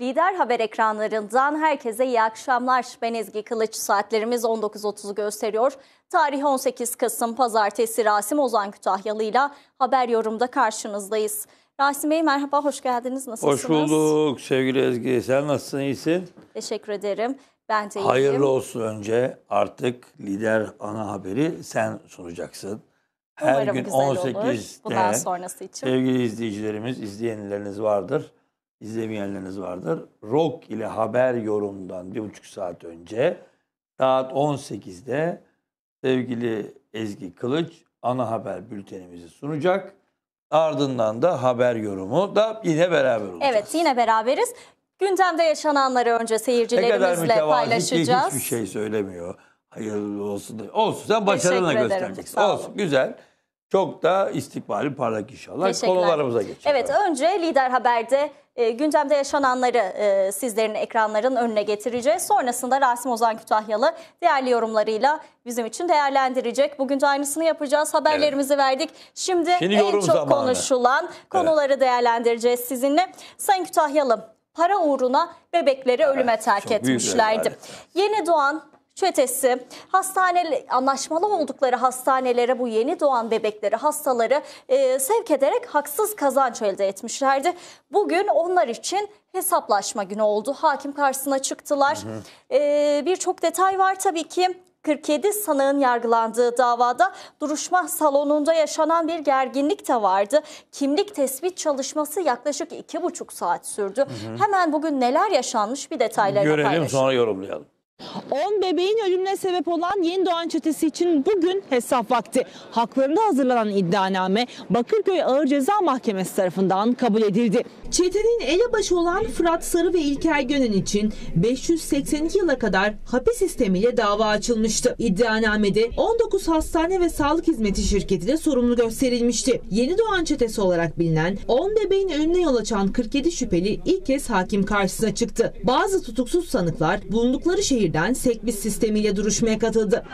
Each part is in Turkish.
Lider Haber ekranlarından herkese iyi akşamlar. Ben Ezgi Kılıç. Saatlerimiz 19.30'u gösteriyor. Tarih 18 Kasım Pazartesi Rasim Ozan Kütahyalı ile haber yorumda karşınızdayız. Rasim Bey merhaba, hoş geldiniz. Nasılsınız? Hoş bulduk sevgili Ezgi. Sen nasılsın, iyisin? Teşekkür ederim. Ben de iyiyim. Hayırlı olsun önce. Artık lider ana haberi sen sunacaksın. Her Umarım gün 18'de olur. Bundan sonrası için. sevgili izleyicilerimiz, izleyenleriniz vardır izlemeyenleriniz vardır. Rock ile haber yorumundan bir buçuk saat önce saat 18'de sevgili Ezgi Kılıç ana haber bültenimizi sunacak. Ardından da haber yorumu da yine beraber olacağız. Evet yine beraberiz. Gündemde yaşananları önce seyircilerimizle paylaşacağız. Ne Hiçbir şey söylemiyor. Hayırlı olsun. Olsun sen başarına göstereceksin. Olsun güzel. Çok da istikbali parlak inşallah. Konularımıza geçelim. Evet önce Lider Haber'de e, gündemde yaşananları e, sizlerin ekranların önüne getireceğiz. Sonrasında Rasim Ozan Kütahyalı değerli yorumlarıyla bizim için değerlendirecek. Bugün de aynısını yapacağız. Haberlerimizi evet. verdik. Şimdi, Şimdi en çok zamanı. konuşulan konuları evet. değerlendireceğiz sizinle. Sayın Kütahyalı para uğruna bebekleri evet, ölüme terk etmişlerdi. Yeni doğan çetesi hastane anlaşmalı oldukları hastanelere bu yeni doğan bebekleri hastaları e, sevk ederek haksız kazanç elde etmişlerdi. Bugün onlar için hesaplaşma günü oldu. Hakim karşısına çıktılar. E, Birçok detay var tabii ki. 47 sanığın yargılandığı davada duruşma salonunda yaşanan bir gerginlik de vardı. Kimlik tespit çalışması yaklaşık 2,5 saat sürdü. Hı hı. Hemen bugün neler yaşanmış bir detaylarını Görelim sonra yorumlayalım. 10 bebeğin ölümüne sebep olan yeni doğan çetesi için bugün hesap vakti. Haklarında hazırlanan iddianame Bakırköy Ağır Ceza Mahkemesi tarafından kabul edildi. Çetenin elebaşı olan Fırat Sarı ve İlker Gönen için 582 yıla kadar hapis sistemiyle dava açılmıştı. İddianamede 19 hastane ve sağlık hizmeti şirketine sorumlu gösterilmişti. Yeni doğan çetesi olarak bilinen 10 bebeğin ölümüne yol açan 47 şüpheli ilk kez hakim karşısına çıktı. Bazı tutuksuz sanıklar bulundukları şehir birden sekbis sistemiyle duruşmaya katıldı.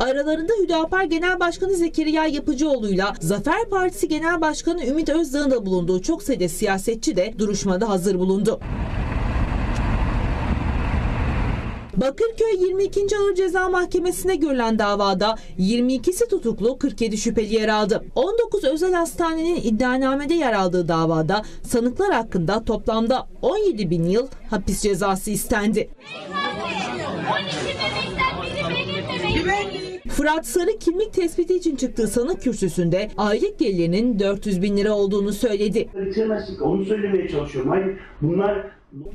Aralarında Hüdapar Genel Başkanı Zekeriya Yapıcıoğlu'yla Zafer Partisi Genel Başkanı Ümit Özdağ'ın da bulunduğu çok sayıda siyasetçi de duruşmada hazır bulundu. Bakırköy 22. Ağır Ceza Mahkemesi'ne görülen davada 22'si tutuklu 47 şüpheli yer aldı. 19 özel hastanenin iddianamede yer aldığı davada sanıklar hakkında toplamda 17 bin yıl hapis cezası istendi. Fırat Sarı kimlik tespiti için çıktığı sanık kürsüsünde aylık gelirinin 400 bin lira olduğunu söyledi. Onu söylemeye çalışıyorum. Hayır bunlar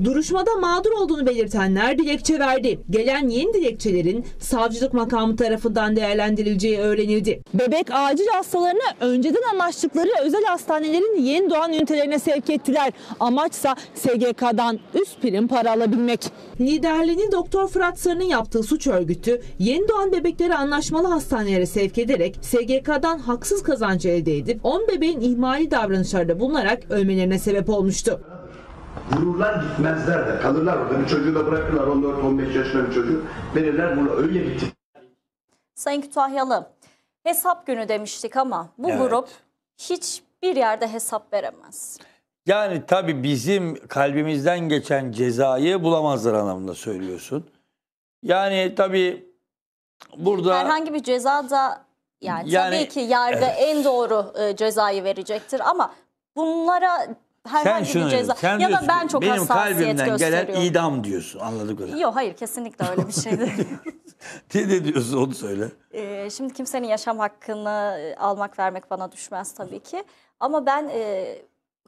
Duruşmada mağdur olduğunu belirtenler dilekçe verdi. Gelen yeni dilekçelerin savcılık makamı tarafından değerlendirileceği öğrenildi. Bebek acil hastalarına önceden anlaştıkları özel hastanelerin yeni doğan ünitelerine sevk ettiler. Amaçsa SGK'dan üst prim para alabilmek. Liderliğini Doktor Fırat Sarı'nın yaptığı suç örgütü yeni doğan bebekleri anlaşmalı hastanelere sevk ederek SGK'dan haksız kazanç elde edip 10 bebeğin ihmali davranışlarda bulunarak ölmelerine sebep olmuştu. Vururlar gitmezler de. Kalırlar orada. Bir çocuğu da bırakırlar. 14-15 yaşında bir çocuğu. Verirler bunu. Öyle bitti. Sayın Kütahyalı, hesap günü demiştik ama bu evet. grup hiçbir yerde hesap veremez. Yani tabii bizim kalbimizden geçen cezayı bulamazlar anlamında söylüyorsun. Yani tabii burada... Herhangi bir ceza da yani, yani tabii ki yargı evet. en doğru e, cezayı verecektir ama bunlara herhangi sen bir ceza sen ya da ben çok benim hassasiyet gösteriyorum. Benim gelen idam diyorsun anladık öyle. Yok hayır kesinlikle öyle bir şey değil. ne, diyorsun onu söyle. Ee, şimdi kimsenin yaşam hakkını e, almak vermek bana düşmez tabii ki. Ama ben e,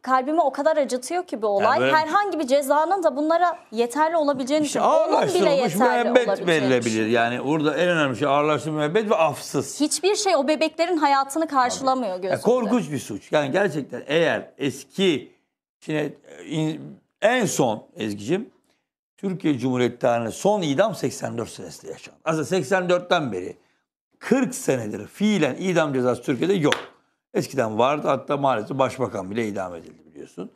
kalbimi o kadar acıtıyor ki bu olay. Yani böyle, herhangi bir cezanın da bunlara yeterli olabileceğini düşünüyorum Onun bile yeterli müebbet verilebilir. Yani orada en önemli şey ağırlaştırılmış müebbet ve afsız. Hiçbir şey o bebeklerin hayatını karşılamıyor gözümde. Yani korkunç bir suç. Yani gerçekten eğer eski Şimdi e, en son Ezgi'cim Türkiye Cumhuriyeti tarihinde son idam 84 senesinde yaşandı. Aslında 84'ten beri 40 senedir fiilen idam cezası Türkiye'de yok. Eskiden vardı hatta maalesef başbakan bile idam edildi biliyorsun.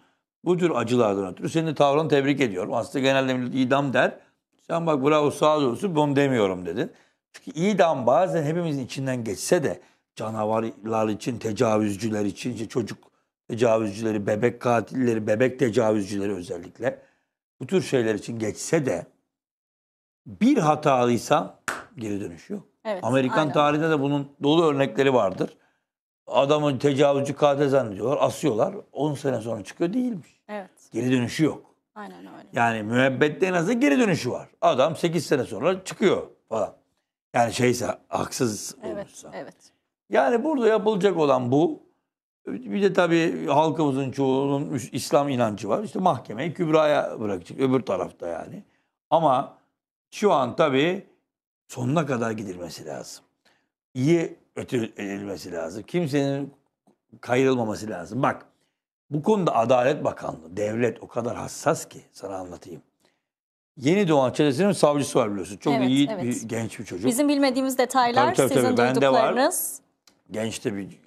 Bu tür acılardan ötürü senin tavrını tebrik ediyorum. Aslında genelde millet idam der. Sen bak bravo sağ olsun bunu demiyorum dedin. Çünkü idam bazen hepimizin içinden geçse de canavarlar için, tecavüzcüler için, çocuk tecavüzcüleri, bebek katilleri, bebek tecavüzcüleri özellikle bu tür şeyler için geçse de bir hatalıysa geri dönüş yok. Evet, Amerikan aynen. tarihinde de bunun dolu örnekleri vardır. Adamın tecavüzcü katil zannediyorlar, asıyorlar. 10 sene sonra çıkıyor değilmiş. Evet. Geri dönüşü yok. Aynen öyle. Yani müebbette en azından geri dönüşü var. Adam 8 sene sonra çıkıyor falan. Yani şeyse haksız evet, olursa. Evet. Yani burada yapılacak olan bu. Bir de tabii halkımızın çoğunun İslam inancı var. İşte mahkemeyi Kübra'ya bırakacak öbür tarafta yani. Ama şu an tabii sonuna kadar gidilmesi lazım. İyi ötülmesi lazım. Kimsenin kayırılmaması lazım. Bak bu konuda Adalet Bakanlığı, devlet o kadar hassas ki sana anlatayım. Yeni doğan çetesinin savcısı var biliyorsun. Çok evet, iyi evet. bir genç bir çocuk. Bizim bilmediğimiz detaylar tabii, tabii, sizin tabii. duyduklarınız gençte bir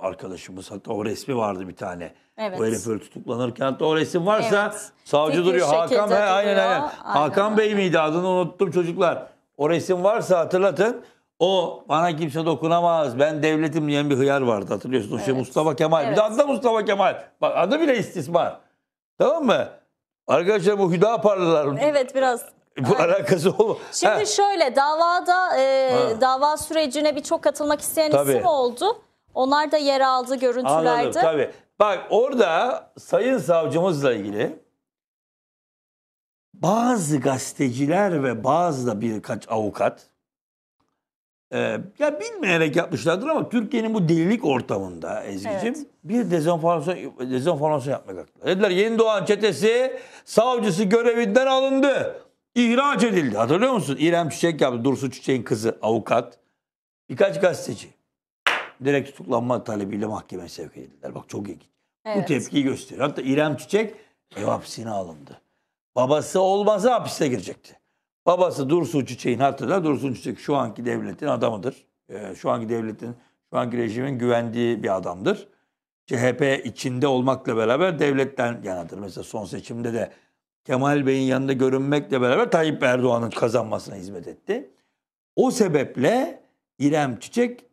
arkadaşımız hatta o resmi vardı bir tane. Evet. O herif öyle tutuklanırken hatta o resim varsa evet. savcı Fikir duruyor. Hakan Bey, aynen, aynen aynen. Hakan Bey miydi adını unuttum çocuklar. O resim varsa hatırlatın. O bana kimse dokunamaz. Ben devletim diyen bir hıyar vardı hatırlıyorsunuz. Evet. Şey Mustafa Kemal. Evet. Bir de adı Mustafa Kemal. Bak adı bile istismar. Tamam mı? Arkadaşlar bu Hüdaparlılar. Evet biraz bu Aynen. alakası olma. Şimdi ha. şöyle davada e, dava sürecine birçok katılmak isteyen tabii. isim oldu. Onlar da yer aldı görüntülerde. Anladım tabii. Bak orada sayın savcımızla ilgili bazı gazeteciler ve bazı da birkaç avukat e, ya bilmeyerek yapmışlardır ama Türkiye'nin bu delilik ortamında Ezgi'cim evet. bir dezenformasyon, dezenformasyon yapmak haklı. Dediler Yeni Doğan çetesi savcısı görevinden alındı ihraç edildi. Hatırlıyor musun? İrem Çiçek yaptı. Dursun Çiçek'in kızı avukat. Birkaç gazeteci. Direkt tutuklanma talebiyle mahkemeye sevk edildiler. Bak çok ilginç. Evet. Bu tepkiyi gösteriyor. Hatta İrem Çiçek ev hapsine alındı. Babası olmazsa hapiste girecekti. Babası Dursun Çiçek'in hatırlar. Dursun Çiçek şu anki devletin adamıdır. Ee, şu anki devletin, şu anki rejimin güvendiği bir adamdır. CHP içinde olmakla beraber devletten yanadır. Mesela son seçimde de Kemal Bey'in yanında görünmekle beraber Tayyip Erdoğan'ın kazanmasına hizmet etti. O sebeple İrem Çiçek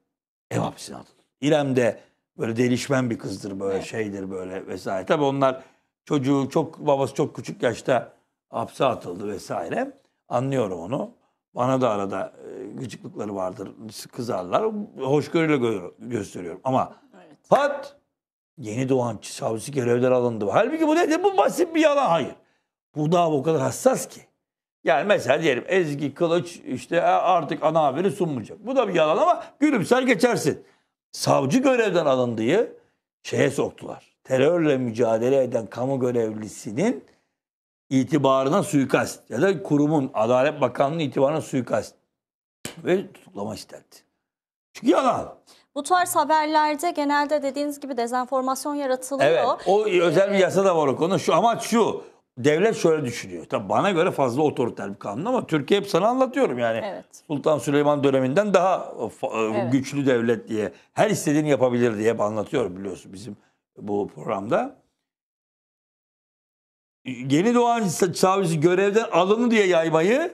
ev hapsine atıldı. İrem de böyle delişmen bir kızdır böyle evet. şeydir böyle vesaire. Tabii onlar çocuğu çok babası çok küçük yaşta hapse atıldı vesaire. Anlıyorum onu. Bana da arada e, gıcıklıkları vardır. Kızarlar. Hoşgörüyle gö- gösteriyorum. Ama evet. pat yeni doğan savcısı görevden alındı. Halbuki bu nedir? Bu basit bir yalan. Hayır bu dava o kadar hassas ki. Yani mesela diyelim Ezgi Kılıç işte e, artık ana haberi sunmayacak. Bu da bir yalan ama gülümser geçersin. Savcı görevden alındığı şeye soktular. Terörle mücadele eden kamu görevlisinin itibarına suikast ya da kurumun Adalet Bakanlığı'nın itibarına suikast ve tutuklama istendi. Çünkü yalan. Bu tarz haberlerde genelde dediğiniz gibi dezenformasyon yaratılıyor. Evet, o özel bir yasa da var o konu. Şu amaç şu devlet şöyle düşünüyor. Tabii bana göre fazla otoriter bir kanun ama Türkiye hep sana anlatıyorum yani. Evet. Sultan Süleyman döneminden daha e, e, evet. güçlü devlet diye her istediğini yapabilir diye hep anlatıyorum biliyorsun bizim bu programda. Yeni doğan savcısı görevden alını diye yaymayı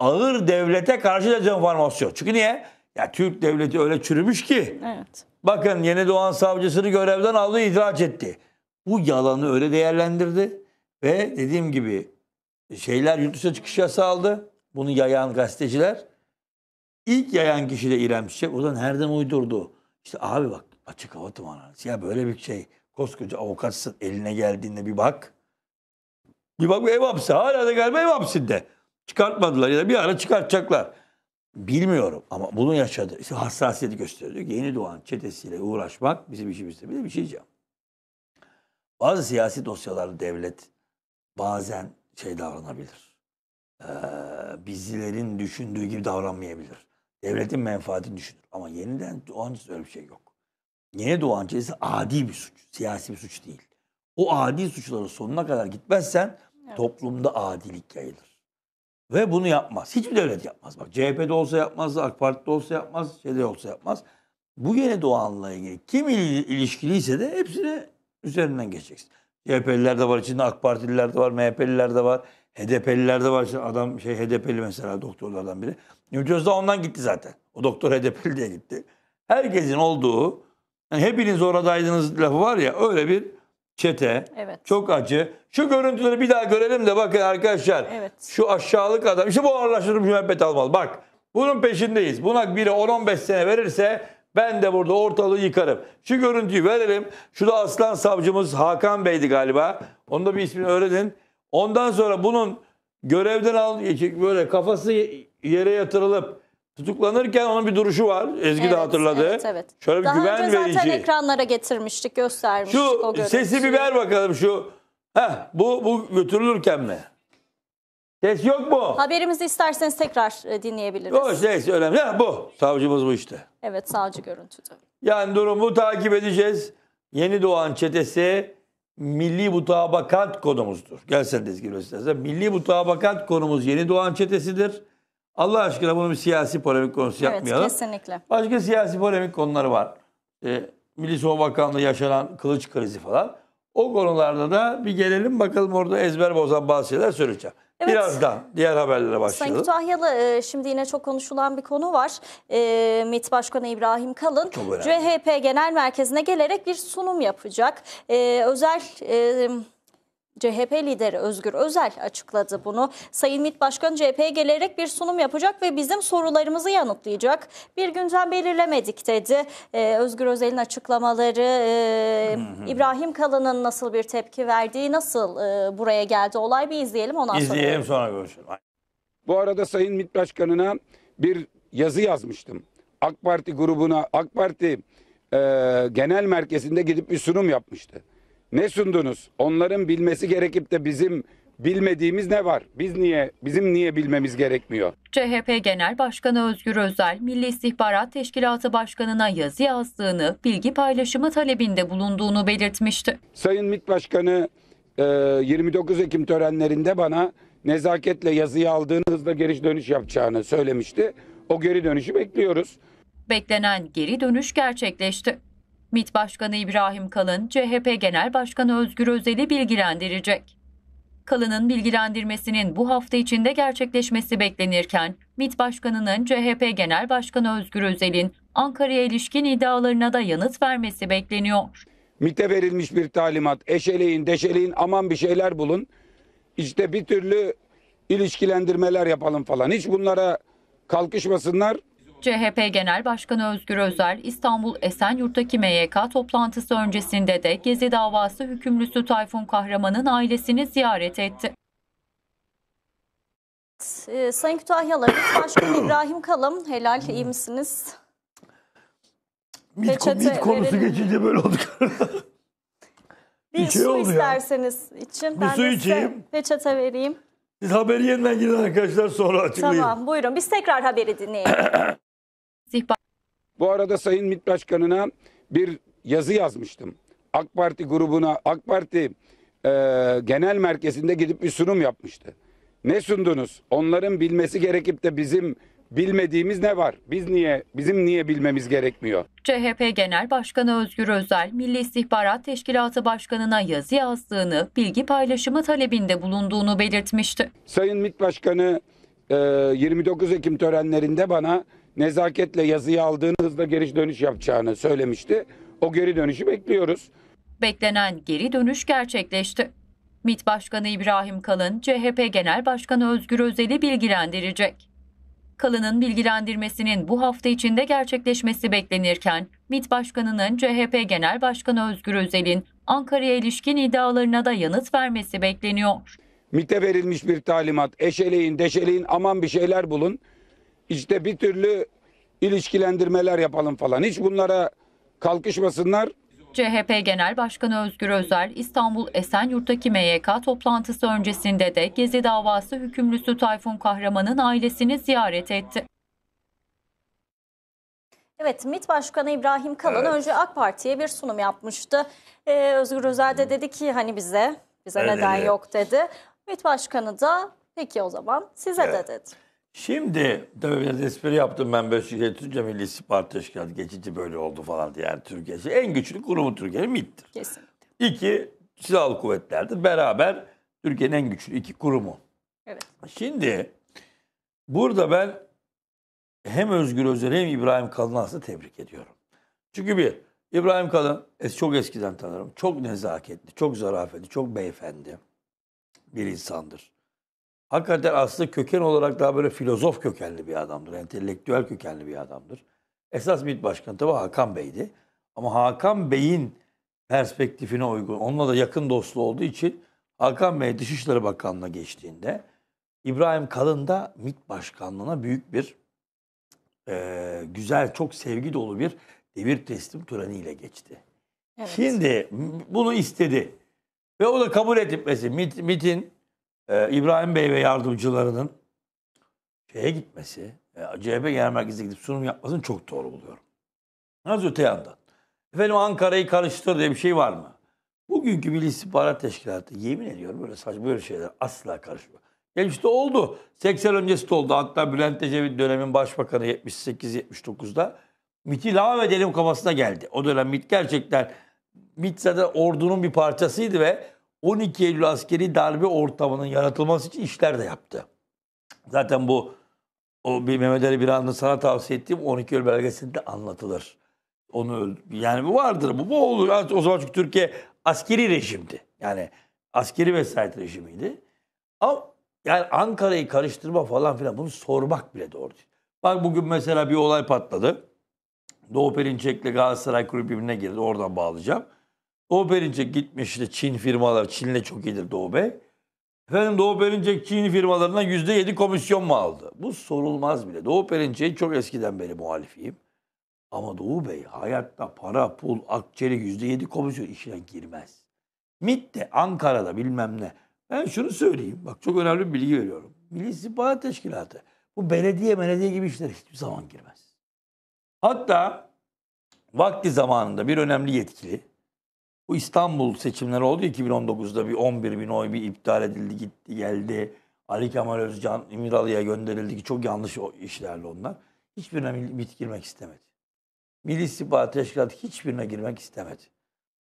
ağır devlete karşı da dezenformasyon. Çünkü niye? Ya Türk devleti öyle çürümüş ki. Evet. Bakın yeni doğan savcısını görevden aldı idrak etti. Bu yalanı öyle değerlendirdi ve dediğim gibi e, şeyler yurt dışına çıkış yasağı aldı. Bunu yayan gazeteciler. ilk yayan kişi de İrem Çiçek. O zaman nereden uydurdu? İşte abi bak açık hava tımarhanesi. Ya böyle bir şey. Koskoca avukatsın eline geldiğinde bir bak. Bir bak ev hapsi. Hala da galiba ev hapsinde. Çıkartmadılar ya da bir ara çıkartacaklar. Bilmiyorum ama bunu yaşadı. İşte hassasiyeti gösteriyor. Yeni doğan çetesiyle uğraşmak bizim işimizde. Bir de bir şey diyeceğim. Bazı siyasi dosyalarda devlet bazen şey davranabilir. Ee, bizlerin düşündüğü gibi davranmayabilir. Devletin menfaatini düşünür. Ama yeniden doğan için öyle bir şey yok. Yeni doğan ceza adi bir suç. Siyasi bir suç değil. O adi suçların sonuna kadar gitmezsen evet. toplumda adilik yayılır. Ve bunu yapmaz. Hiçbir devlet yapmaz. Bak CHP'de olsa yapmaz, AK Parti'de olsa yapmaz, şeyde olsa yapmaz. Bu yeni doğanla ilgili kim il ilişkiliyse de hepsini üzerinden geçeceksin. CHP'liler de var içinde, AK Partililer de var, MHP'liler de var, HDP'liler de var. Şimdi adam şey HDP'li mesela doktorlardan biri. Ümit Özdağ ondan gitti zaten. O doktor HDP'li diye gitti. Herkesin olduğu, yani hepiniz oradaydınız lafı var ya öyle bir çete. Evet. Çok acı. Şu görüntüleri bir daha görelim de bakın arkadaşlar. Evet. Şu aşağılık adam. İşte bu ağırlaştırılmış müebbet almalı. Bak bunun peşindeyiz. Buna biri 10-15 sene verirse ben de burada ortalığı yıkarım. Şu görüntüyü verelim. Şu da aslan savcımız Hakan Bey'di galiba. Onu da bir ismini öğrenin. Ondan sonra bunun görevden al şey, böyle kafası yere yatırılıp tutuklanırken onun bir duruşu var. Ezgi evet, de hatırladı. Evet, evet. Şöyle bir Daha güven önce zaten ekranlara getirmiştik, göstermiştik şu o görüntüyü. Şu sesi bir ver bakalım şu. Heh, bu, bu götürülürken mi? Ses yok mu? Haberimizi isterseniz tekrar e, dinleyebiliriz. Yok ses önemli. bu. Savcımız bu işte. Evet savcı görüntüdü. Yani durumu takip edeceğiz. Yeni doğan çetesi milli mutabakat konumuzdur. Gel sen de izgil istersen. Milli mutabakat konumuz yeni doğan çetesidir. Allah aşkına bunu bir siyasi polemik konusu Evet yapmayalım. kesinlikle. Başka siyasi polemik konuları var. Ee, Milli Savunma Bakanlığı yaşanan kılıç krizi falan. O konularda da bir gelelim bakalım orada ezber bozan bazı şeyler söyleyeceğim. Evet. Birazdan diğer haberlere başlayalım. Sayın Kütahyalı e, şimdi yine çok konuşulan bir konu var. E, MİT Başkanı İbrahim Kalın CHP Genel Merkezi'ne gelerek bir sunum yapacak. E, özel... E, CHP lideri Özgür Özel açıkladı bunu. Sayın MİT Başkanı CHP'ye gelerek bir sunum yapacak ve bizim sorularımızı yanıtlayacak. Bir gündem belirlemedik dedi. Ee, Özgür Özel'in açıklamaları, e, İbrahim Kalın'ın nasıl bir tepki verdiği, nasıl e, buraya geldi olay bir izleyelim ondan izleyelim, sonra. İzleyelim sonra görüşelim. Bu arada Sayın MİT Başkanı'na bir yazı yazmıştım. AK Parti grubuna, AK Parti e, genel merkezinde gidip bir sunum yapmıştı. Ne sundunuz? Onların bilmesi gerekip de bizim bilmediğimiz ne var? Biz niye, bizim niye bilmemiz gerekmiyor? CHP Genel Başkanı Özgür Özel, Milli İstihbarat Teşkilatı Başkanı'na yazı yazdığını, bilgi paylaşımı talebinde bulunduğunu belirtmişti. Sayın MİT Başkanı 29 e, Ekim törenlerinde bana nezaketle yazıyı aldığını hızla geri dönüş yapacağını söylemişti. O geri dönüşü bekliyoruz. Beklenen geri dönüş gerçekleşti. MİT Başkanı İbrahim Kalın, CHP Genel Başkanı Özgür Özel'i bilgilendirecek. Kalın'ın bilgilendirmesinin bu hafta içinde gerçekleşmesi beklenirken, MİT Başkanı'nın CHP Genel Başkanı Özgür Özel'in Ankara'ya ilişkin iddialarına da yanıt vermesi bekleniyor. MİT'e verilmiş bir talimat, eşeleyin, deşeleyin, aman bir şeyler bulun. İşte bir türlü ilişkilendirmeler yapalım falan. Hiç bunlara kalkışmasınlar. CHP Genel Başkanı Özgür Özel, İstanbul Esenyurt'taki MYK toplantısı öncesinde de Gezi davası hükümlüsü Tayfun Kahraman'ın ailesini ziyaret etti. Ee, Sayın Kütahyalarımız Başkan İbrahim Kalın, helal iyi misiniz? Mit, mit konusu geçince böyle olduk. Bir şey su isterseniz ya. için. Bir ben su de içeyim. Peçete vereyim. Siz haberi yeniden girin arkadaşlar sonra açıklayın. Tamam buyurun biz tekrar haberi dinleyelim. istihbarat. Bu arada Sayın MİT Başkanı'na bir yazı yazmıştım. AK Parti grubuna, AK Parti e, genel merkezinde gidip bir sunum yapmıştı. Ne sundunuz? Onların bilmesi gerekip de bizim bilmediğimiz ne var? Biz niye, bizim niye bilmemiz gerekmiyor? CHP Genel Başkanı Özgür Özel, Milli İstihbarat Teşkilatı Başkanı'na yazı yazdığını, bilgi paylaşımı talebinde bulunduğunu belirtmişti. Sayın MİT Başkanı 29 e, Ekim törenlerinde bana nezaketle yazıyı aldığını hızla geri dönüş yapacağını söylemişti. O geri dönüşü bekliyoruz. Beklenen geri dönüş gerçekleşti. MİT Başkanı İbrahim Kalın, CHP Genel Başkanı Özgür Özel'i bilgilendirecek. Kalın'ın bilgilendirmesinin bu hafta içinde gerçekleşmesi beklenirken, MİT Başkanı'nın CHP Genel Başkanı Özgür Özel'in Ankara'ya ilişkin iddialarına da yanıt vermesi bekleniyor. MİT'e verilmiş bir talimat, eşeleyin, deşeleyin, aman bir şeyler bulun işte bir türlü ilişkilendirmeler yapalım falan. Hiç bunlara kalkışmasınlar. CHP Genel Başkanı Özgür Özel, İstanbul Esenyurt'taki MYK toplantısı öncesinde de Gezi davası hükümlüsü Tayfun Kahraman'ın ailesini ziyaret etti. Evet, MİT Başkanı İbrahim Kalın evet. önce AK Parti'ye bir sunum yapmıştı. Ee, Özgür Özel de dedi ki hani bize, bize evet, neden evet. yok dedi. MİT Başkanı da peki o zaman size evet. de dedi. Şimdi tabii biraz espri yaptım ben böyle şey Türkçe Milli İstihbarat Teşkilatı geçici böyle oldu falan diye. Yani Türkiye'si en güçlü kurumu Türkiye MİT'tir. Kesinlikle. İki silahlı kuvvetlerdir. Beraber Türkiye'nin en güçlü iki kurumu. Evet. Şimdi burada ben hem Özgür Özel hem İbrahim Kalın'ı tebrik ediyorum. Çünkü bir, İbrahim Kalın e, çok eskiden tanırım. Çok nezaketli, çok zarafetli, çok beyefendi bir insandır hakikaten aslında köken olarak daha böyle filozof kökenli bir adamdır. Entelektüel kökenli bir adamdır. Esas MİT Başkanı tabi Hakan Bey'di. Ama Hakan Bey'in perspektifine uygun, onunla da yakın dostluğu olduğu için Hakan Bey Dışişleri Bakanlığı'na geçtiğinde İbrahim Kalın da MİT Başkanlığı'na büyük bir e, güzel, çok sevgi dolu bir devir teslim töreniyle geçti. Evet. Şimdi bunu istedi ve o da kabul etmesi. MİT, MİT'in ee, İbrahim Bey ve yardımcılarının şeye gitmesi, e, CHP Genel Merkezi'ne gidip sunum yapmasını çok doğru buluyorum. Az öte yandan. Efendim Ankara'yı karıştır diye bir şey var mı? Bugünkü Milli İstihbarat Teşkilatı yemin ediyorum böyle saçma böyle şeyler asla karışmıyor. Ya oldu. 80 öncesi de oldu. Hatta Bülent Ecevit dönemin başbakanı 78-79'da MIT'i lağv edelim kafasına geldi. O dönem MIT gerçekten MIT zaten ordunun bir parçasıydı ve 12 Eylül askeri darbe ortamının yaratılması için işler de yaptı. Zaten bu o bir Mehmet Ali Birand'ın sana tavsiye ettiğim 12 Eylül belgesinde anlatılır. Onu yani bu vardır bu. Bu olur. O zaman çünkü Türkiye askeri rejimdi. Yani askeri vesayet rejimiydi. Ama yani Ankara'yı karıştırma falan filan bunu sormak bile doğru değil. Bak bugün mesela bir olay patladı. Doğu Perinçek'le Galatasaray Kulübü birbirine girdi. Oradan bağlayacağım. Doğu Perinçek gitmişti Çin firmalar. Çin'le çok iyidir Doğu Bey. Efendim Doğu Perinçek Çin firmalarından yüzde yedi komisyon mu aldı? Bu sorulmaz bile. Doğu Perinçek'e çok eskiden beri muhalifiyim. Ama Doğu Bey hayatta para, pul, akçeli yüzde yedi komisyon işine girmez. MİT de Ankara'da bilmem ne. Ben şunu söyleyeyim. Bak çok önemli bir bilgi veriyorum. Milli İstihbarat Teşkilatı. Bu belediye belediye gibi işlere hiçbir zaman girmez. Hatta vakti zamanında bir önemli yetkili bu İstanbul seçimleri oldu 2019'da bir 11 bin oy bir iptal edildi gitti geldi. Ali Kemal Özcan İmralı'ya gönderildi ki çok yanlış o işlerle onlar. Hiçbirine bit girmek istemedi. Milli İstihbarat Teşkilatı hiçbirine girmek istemedi.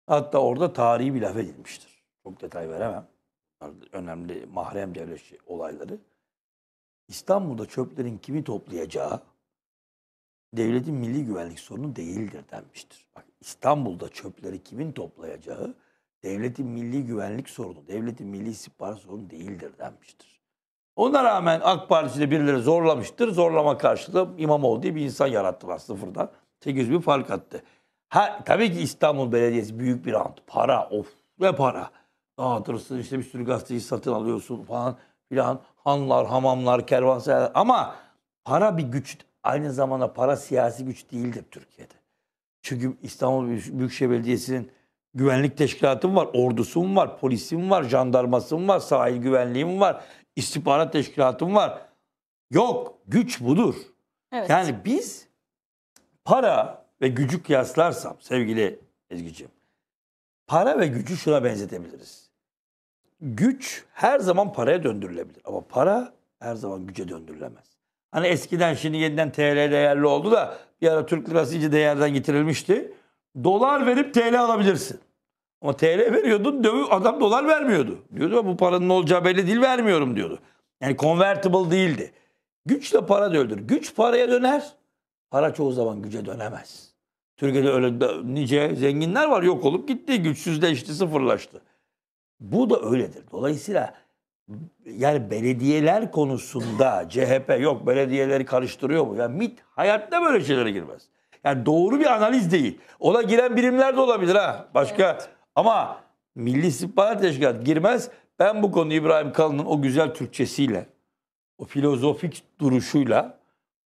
Hatta orada tarihi bir laf edilmiştir. Çok detay veremem. Önemli mahrem devlet olayları. İstanbul'da çöplerin kimi toplayacağı devletin milli güvenlik sorunu değildir denmiştir. Bak İstanbul'da çöpleri kimin toplayacağı devletin milli güvenlik sorunu, devletin milli istihbarat sorunu değildir denmiştir. Ona rağmen AK Partisi'de birileri zorlamıştır. Zorlama karşılığı İmamoğlu diye bir insan yarattılar sıfırdan. 800 bin fark attı. Ha, tabii ki İstanbul Belediyesi büyük bir ant, Para of ve para. Dağıtırsın işte bir sürü gazeteyi satın alıyorsun falan filan. Hanlar, hamamlar, kervansaylar. Ama para bir güç aynı zamanda para siyasi güç değildir Türkiye'de. Çünkü İstanbul Büyükşehir Belediyesi'nin güvenlik teşkilatım var, ordusum var, polisim var, jandarmasım var, sahil güvenliğim var, istihbarat teşkilatım var. Yok, güç budur. Evet. Yani biz para ve gücü kıyaslarsam sevgili Ezgi'ciğim, para ve gücü şuna benzetebiliriz. Güç her zaman paraya döndürülebilir ama para her zaman güce döndürülemez. Hani eskiden şimdi yeniden TL değerli oldu da bir ara Türk lirası iyice değerden getirilmişti. Dolar verip TL alabilirsin. Ama TL veriyordun adam dolar vermiyordu. Diyordu bu paranın olacağı belli değil vermiyorum diyordu. Yani convertible değildi. Güçle para da öldür. Güç paraya döner. Para çoğu zaman güce dönemez. Türkiye'de öyle nice zenginler var yok olup gitti. Güçsüzleşti, sıfırlaştı. Bu da öyledir. Dolayısıyla yani belediyeler konusunda CHP yok belediyeleri karıştırıyor mu? Yani MIT hayatta böyle şeylere girmez. Yani doğru bir analiz değil. Ona giren birimler de olabilir ha. Başka evet. ama Milli İstihbarat Teşkilatı girmez. Ben bu konu İbrahim Kalın'ın o güzel Türkçesiyle, o filozofik duruşuyla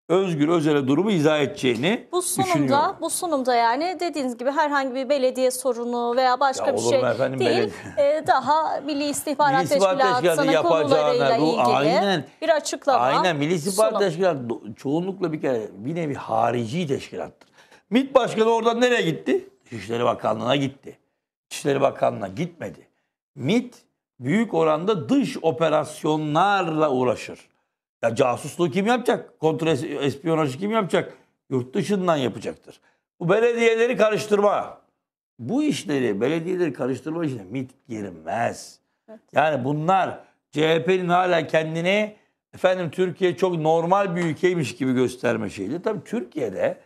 Özgür Özel'e durumu izah edeceğini Bu sunumda, düşünüyorum. bu sunumda yani dediğiniz gibi herhangi bir belediye sorunu veya başka Ya bir şey efendim, değil. Ee, daha Milli İstihbarat, Milli İstihbarat Teşkilatı'nın yapacağına bu- ilgili aynen. bir açıklama. Aynen Milli İstihbarat Teşkilatı çoğunlukla bir kere bir nevi harici teşkilattır. MİT Başkanı oradan nereye gitti? İçişleri Bakanlığı'na gitti. İçişleri Bakanlığı'na gitmedi. MİT büyük oranda dış operasyonlarla uğraşır. Ya casusluğu kim yapacak? Kontrol espiyonajı kim yapacak? Yurt dışından yapacaktır. Bu belediyeleri karıştırma. Bu işleri, belediyeleri karıştırma işine MIT girilmez. Evet. Yani bunlar CHP'nin hala kendini efendim Türkiye çok normal bir ülkeymiş gibi gösterme şeyleri. Tabii Türkiye'de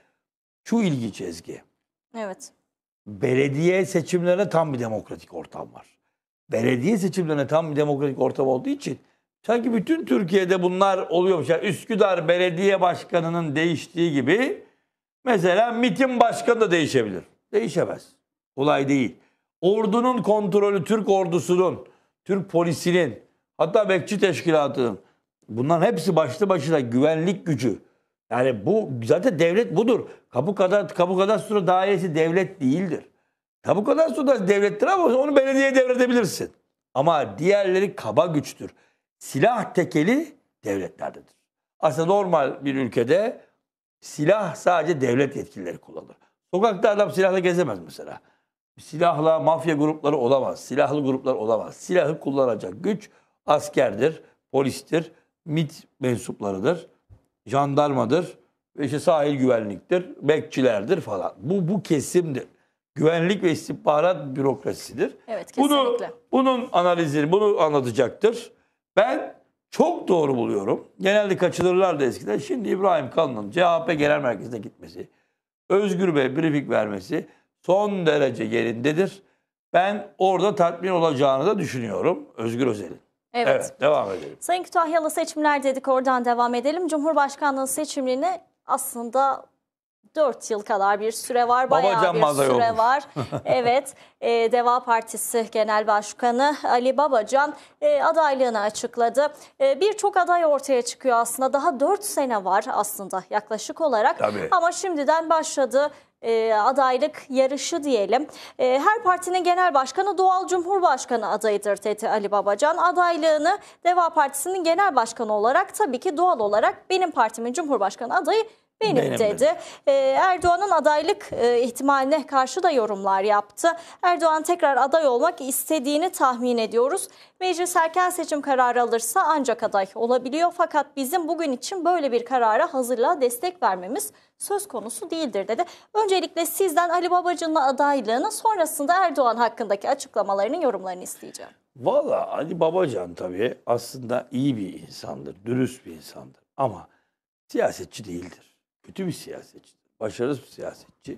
şu ilgi çizgi. Evet. Belediye seçimlerine tam bir demokratik ortam var. Belediye seçimlerine tam bir demokratik ortam olduğu için Sanki bütün Türkiye'de bunlar oluyormuş. Yani Üsküdar Belediye Başkanı'nın değiştiği gibi mesela MIT'in başkanı da değişebilir. Değişemez. Olay değil. Ordunun kontrolü Türk ordusunun, Türk polisinin, hatta bekçi teşkilatının bunların hepsi başlı başına güvenlik gücü. Yani bu zaten devlet budur. Kapı kadar kapı kadastro dairesi devlet değildir. Kapı kadastro da devlettir ama onu belediye devredebilirsin. Ama diğerleri kaba güçtür silah tekeli devletlerdedir. Aslında normal bir ülkede silah sadece devlet yetkilileri kullanır. Sokakta adam silahla gezemez mesela. Silahla mafya grupları olamaz, silahlı gruplar olamaz. Silahı kullanacak güç askerdir, polistir, MIT mensuplarıdır, jandarmadır, işte sahil güvenliktir, bekçilerdir falan. Bu bu kesimdir. Güvenlik ve istihbarat bürokrasidir. Evet, kesinlikle. Bunu, bunun analizini, bunu anlatacaktır. Ben çok doğru buluyorum. Genelde kaçırırlardı eskiden. Şimdi İbrahim Kalın'ın CHP Genel Merkezi'ne gitmesi, Özgür Bey briefing vermesi son derece yerindedir. Ben orada tatmin olacağını da düşünüyorum Özgür Özel'in. Evet. evet devam edelim. Sayın Kütahyalı seçimler dedik oradan devam edelim. Cumhurbaşkanlığı seçimliğine aslında 4 yıl kadar bir süre var. Bayağı Babacan bir süre var. evet. E, Deva Partisi Genel Başkanı Ali Babacan e, adaylığını açıkladı. E, Birçok aday ortaya çıkıyor aslında. Daha 4 sene var aslında yaklaşık olarak. Tabii. Ama şimdiden başladı e, adaylık yarışı diyelim. E, her partinin genel başkanı doğal cumhurbaşkanı adayıdır dedi Ali Babacan. Adaylığını Deva Partisi'nin genel başkanı olarak tabii ki doğal olarak benim partimin cumhurbaşkanı adayı benim, benim dedi. dedi. Ee, Erdoğan'ın adaylık e, ihtimaline karşı da yorumlar yaptı. Erdoğan tekrar aday olmak istediğini tahmin ediyoruz. Meclis erken seçim kararı alırsa ancak aday olabiliyor. Fakat bizim bugün için böyle bir karara hazırlığa destek vermemiz söz konusu değildir dedi. Öncelikle sizden Ali Babacan'ın adaylığını sonrasında Erdoğan hakkındaki açıklamalarının yorumlarını isteyeceğim. Valla Ali Babacan tabii aslında iyi bir insandır, dürüst bir insandır ama siyasetçi değildir. Kötü bir siyasetçi. Başarısız bir siyasetçi.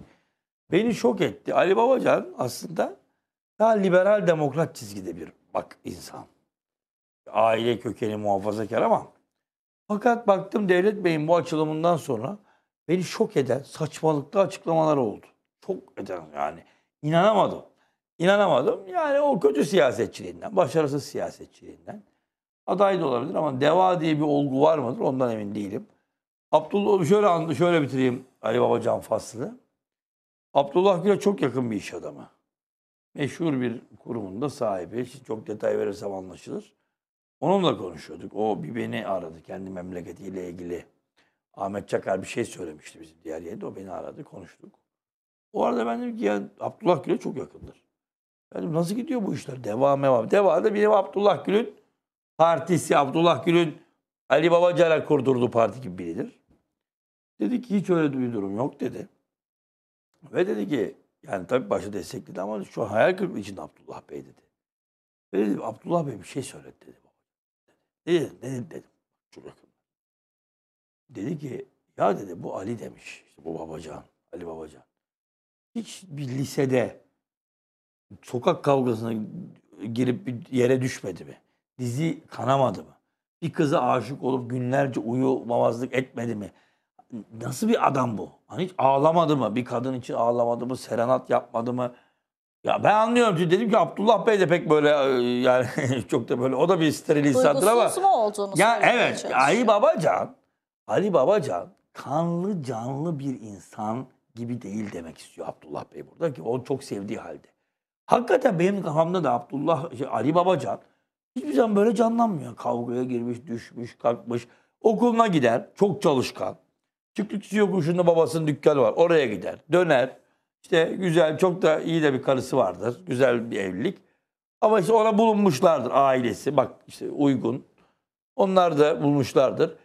Beni şok etti. Ali Babacan aslında daha liberal demokrat çizgide bir bak insan. Aile kökeni muhafazakar ama fakat baktım Devlet Bey'in bu açılımından sonra beni şok eden saçmalıklı açıklamalar oldu. Çok eden yani. inanamadım. İnanamadım. Yani o kötü siyasetçiliğinden, başarısız siyasetçiliğinden. Aday da olabilir ama deva diye bir olgu var mıdır ondan emin değilim. Abdullah şöyle şöyle bitireyim Ali Babacan faslını. Abdullah Gül'e çok yakın bir iş adamı. Meşhur bir kurumunda sahibi. Hiç çok detay verirsem anlaşılır. Onunla konuşuyorduk. O bir beni aradı kendi memleketiyle ilgili. Ahmet Çakar bir şey söylemişti bizim diğer yerde. O beni aradı, konuştuk. O arada ben dedim ki ya Abdullah Gül'e çok yakındır. Ben dedim, nasıl gidiyor bu işler? Devam devam. Deva da benim Abdullah Gül'ün partisi, Abdullah Gül'ün Ali Babacan'a kurdurdu parti gibi biridir. Dedi ki hiç öyle bir durum yok dedi. Ve dedi ki yani tabii başı destekledi ama şu an hayal kırıklığı için Abdullah Bey dedi. Ve dedi Abdullah Bey bir şey söyledi dedi. Dedi, dedi, dedim. Şuraya Dedi ki ya dedi bu Ali demiş. İşte bu Babacan, Ali Babacan. Hiç bir lisede sokak kavgasına girip bir yere düşmedi mi? Dizi kanamadı mı? bir kıza aşık olup günlerce uyumamazlık etmedi mi? Nasıl bir adam bu? Hani hiç ağlamadı mı? Bir kadın için ağlamadı mı? Serenat yapmadı mı? Ya ben anlıyorum. Çünkü dedim ki Abdullah Bey de pek böyle e, yani çok da böyle o da bir steril insandır ama. Duygusuz mu olduğunu Ya evet Ali Babacan Ali Babacan kanlı canlı bir insan gibi değil demek istiyor Abdullah Bey burada ki O çok sevdiği halde. Hakikaten benim kafamda da Abdullah şey, Ali Babacan Hiçbir zaman böyle canlanmıyor. Kavgaya girmiş, düşmüş, kalkmış. Okuluna gider. Çok çalışkan. Çıktıkçı yokuşunda babasının dükkanı var. Oraya gider. Döner. İşte güzel, çok da iyi de bir karısı vardır. Güzel bir evlilik. Ama işte ona bulunmuşlardır ailesi. Bak işte uygun. Onlar da bulmuşlardır.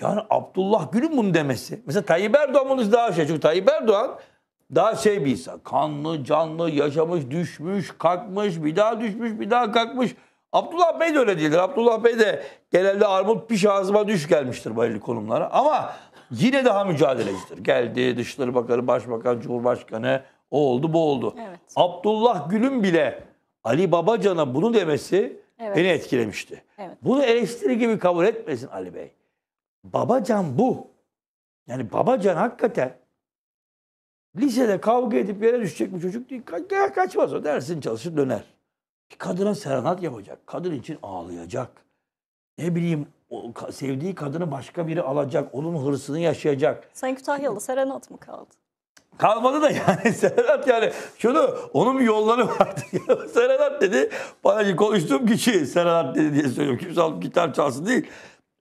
Yani Abdullah Gül'ün bunu demesi. Mesela Tayyip Erdoğan bunu daha şey. Çünkü Tayyip Erdoğan daha şey bir insan. Kanlı, canlı, yaşamış, düşmüş, kalkmış, bir daha düşmüş, bir daha kalkmış. Abdullah Bey de öyle değildir. Abdullah Bey de genelde armut piş ağzıma düş gelmiştir belli konumlara. Ama yine daha mücadelecidir. Geldi Dışişleri Bakanı, Başbakan, Cumhurbaşkanı o oldu bu oldu. Evet. Abdullah Gül'ün bile Ali Babacan'a bunu demesi evet. beni etkilemişti. Evet. Bunu eleştiri gibi kabul etmesin Ali Bey. Babacan bu. Yani Babacan hakikaten lisede kavga edip yere düşecek bir çocuk değil. Ka kaçmaz o. Dersin çalışır döner. Bir kadına serenat yapacak. Kadın için ağlayacak. Ne bileyim o, sevdiği kadını başka biri alacak. Onun hırsını yaşayacak. Sen Kütahyalı serenat mı kaldı? Kalmadı da yani Serenat yani şunu onun bir yolları vardı. Serenat dedi bana konuştuğum kişi Serenat dedi diye söylüyorum. Kimse alıp gitar çalsın değil.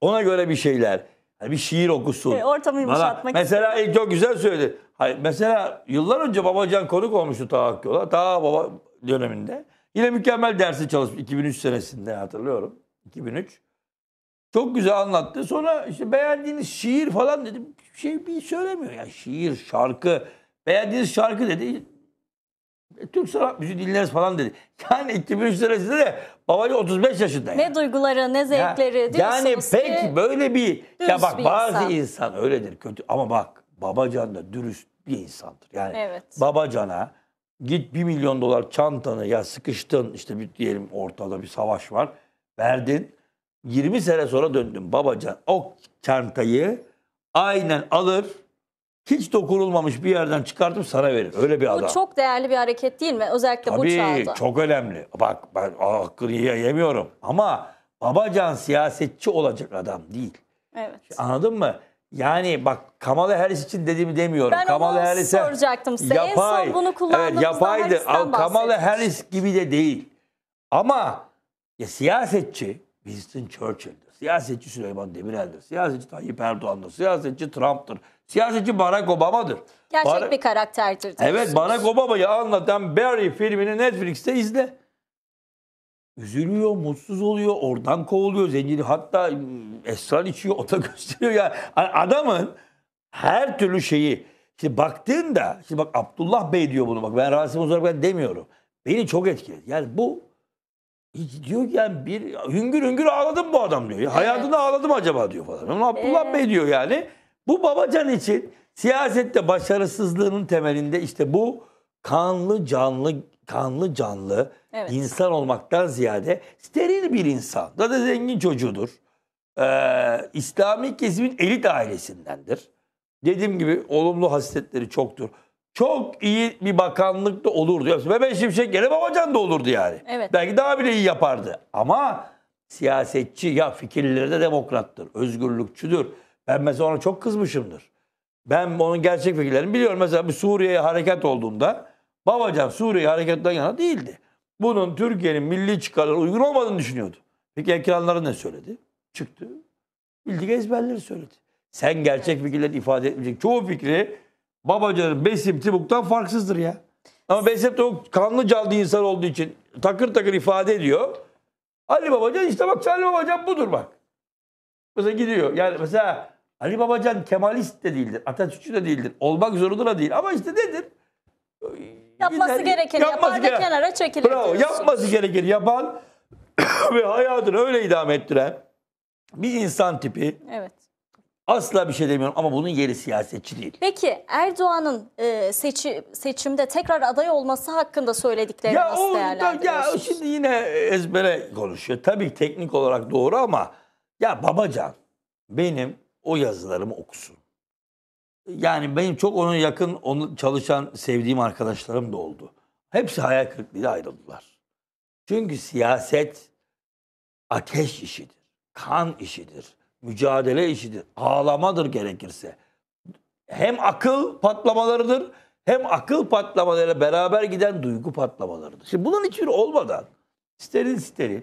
Ona göre bir şeyler. Yani bir şiir okusun. E, ortamı yumuşatmak Mesela istedim. çok güzel söyledi. Hayır, mesela yıllar önce Babacan konuk olmuştu Tahakkül'a. Ta baba döneminde. Yine mükemmel dersi çalışmış 2003 senesinde hatırlıyorum. 2003. Çok güzel anlattı. Sonra işte beğendiğiniz şiir falan dedim. şey bir söylemiyor ya. Şiir, şarkı. Beğendiğiniz şarkı dedi. E, Türk sanat müziği dinleriz falan dedi. Yani 2003 senesinde de babacı 35 yaşında. Yani. Ne duyguları, ne zevkleri ya, Yani pek ki, böyle bir ya bak bir bazı insan. insan öyledir kötü ama bak babacan da dürüst bir insandır. Yani evet. babacana Git 1 milyon dolar çantanı ya sıkıştın işte bir diyelim ortada bir savaş var. Verdin. 20 sene sonra döndüm babacan. O çantayı aynen alır hiç dokunulmamış bir yerden çıkartıp sana verir. Öyle bir Bu adam. Bu çok değerli bir hareket değil mi? Özellikle Tabii, bu çağda. Tabii çok önemli. Bak ben hakkını yemiyorum. Ama babacan siyasetçi olacak adam değil. Evet. Anladın mı? Yani bak Kamala Harris için dediğimi demiyorum. Ben Kamala onu Harris'e soracaktım size. Yapay, en son bunu kullandığımızda evet, yapaydı. Kamala Harris gibi de değil. Ama ya siyasetçi Winston Churchill'dir. Siyasetçi Süleyman Demirel'dir. Siyasetçi Tayyip Erdoğan'dır. Siyasetçi Trump'tır. Siyasetçi Barack Obama'dır. Gerçek Bar- bir karakterdir. Evet Barack Obama'yı anlatan Barry filmini Netflix'te izle üzülüyor, mutsuz oluyor, oradan kovuluyor, zenciri hatta ıı, esrar içiyor, da gösteriyor. Yani adamın her türlü şeyi Şimdi baktığında, işte bak Abdullah Bey diyor bunu bak ben Rasim Ozan ben demiyorum. Beni çok etkiledi. Yani bu diyor ki yani bir hüngür hüngür ağladım bu adam diyor. Evet. Hayatında ağladım acaba diyor falan. Ama Abdullah evet. Bey diyor yani. Bu babacan için siyasette başarısızlığının temelinde işte bu kanlı canlı kanlı canlı evet. insan olmaktan ziyade steril bir insan. Da da zengin çocuğudur. Ee, İslami kesimin elit ailesindendir. Dediğim gibi olumlu hasletleri çoktur. Çok iyi bir bakanlık da olurdu. Yoksa Mehmet Şimşek gene Babacan da olurdu yani. Evet. Belki daha bile iyi yapardı. Ama siyasetçi ya fikirleri de demokrattır, özgürlükçüdür. Ben mesela ona çok kızmışımdır. Ben onun gerçek fikirlerini biliyorum. Mesela bir Suriye'ye hareket olduğunda Babacan Suriye hareketten yana değildi. Bunun Türkiye'nin milli çıkarlarına uygun olmadığını düşünüyordu. Peki ekranları ne söyledi? Çıktı. Bildik ezberleri söyledi. Sen gerçek fikirleri ifade etmeyecek. Çoğu fikri Babacan'ın Besim Tibuk'tan farksızdır ya. Ama Besim Tibuk kanlı canlı insan olduğu için takır takır ifade ediyor. Ali Babacan işte bak Ali Babacan budur bak. Mesela gidiyor. Yani mesela Ali Babacan Kemalist de değildir. Atatürkçü de değildir. Olmak zorunda değil. Ama işte nedir? Yapması Bizler, gerekeni yapar da kenara çekilir. Bravo. Diyorsun. Yapması gerekeni yapan ve hayatını öyle idam ettiren bir insan tipi. Evet. Asla bir şey demiyorum ama bunun yeri siyasetçi değil. Peki Erdoğan'ın e, seçi, seçimde tekrar aday olması hakkında söylediklerini ya nasıl değerlendiriyorsunuz? Ya şimdi yine ezbere konuşuyor. Tabii teknik olarak doğru ama ya babacan benim o yazılarımı okusun yani benim çok onun yakın onu çalışan sevdiğim arkadaşlarım da oldu. Hepsi hayal kırıklığıyla ayrıldılar. Çünkü siyaset ateş işidir. Kan işidir. Mücadele işidir. Ağlamadır gerekirse. Hem akıl patlamalarıdır hem akıl patlamalarıyla beraber giden duygu patlamalarıdır. Şimdi bunun hiçbir olmadan steril steril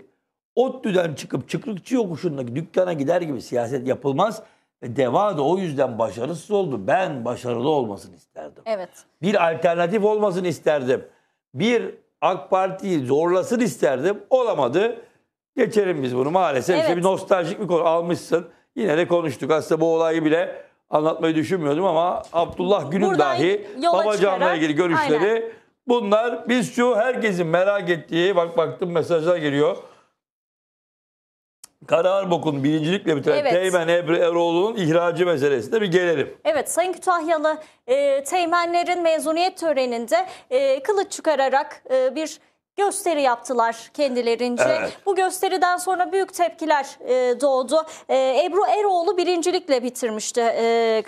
ODTÜ'den çıkıp çıkrıkçı yokuşundaki dükkana gider gibi siyaset yapılmaz. Ve DEVA da o yüzden başarısız oldu. Ben başarılı olmasını isterdim. Evet. Bir alternatif olmasını isterdim. Bir AK Parti'yi zorlasın isterdim. Olamadı. Geçelim biz bunu maalesef. Evet. İşte bir nostaljik bir konu almışsın. Yine de konuştuk. Aslında bu olayı bile anlatmayı düşünmüyordum ama Abdullah Gül'ün dahi Babacan'la ilgili görüşleri aynen. bunlar. Biz şu herkesin merak ettiği bak baktım mesajlar geliyor. Karar Bok'un birincilikle bitiren evet. Teğmen Ebru Eroğlu'nun ihracı meselesine bir gelelim. Evet Sayın Kütahyalı e, Teğmenlerin mezuniyet töreninde e, kılıç çıkararak e, bir gösteri yaptılar kendilerince. Evet. Bu gösteriden sonra büyük tepkiler e, doğdu. E, Ebru Eroğlu birincilikle bitirmişti e,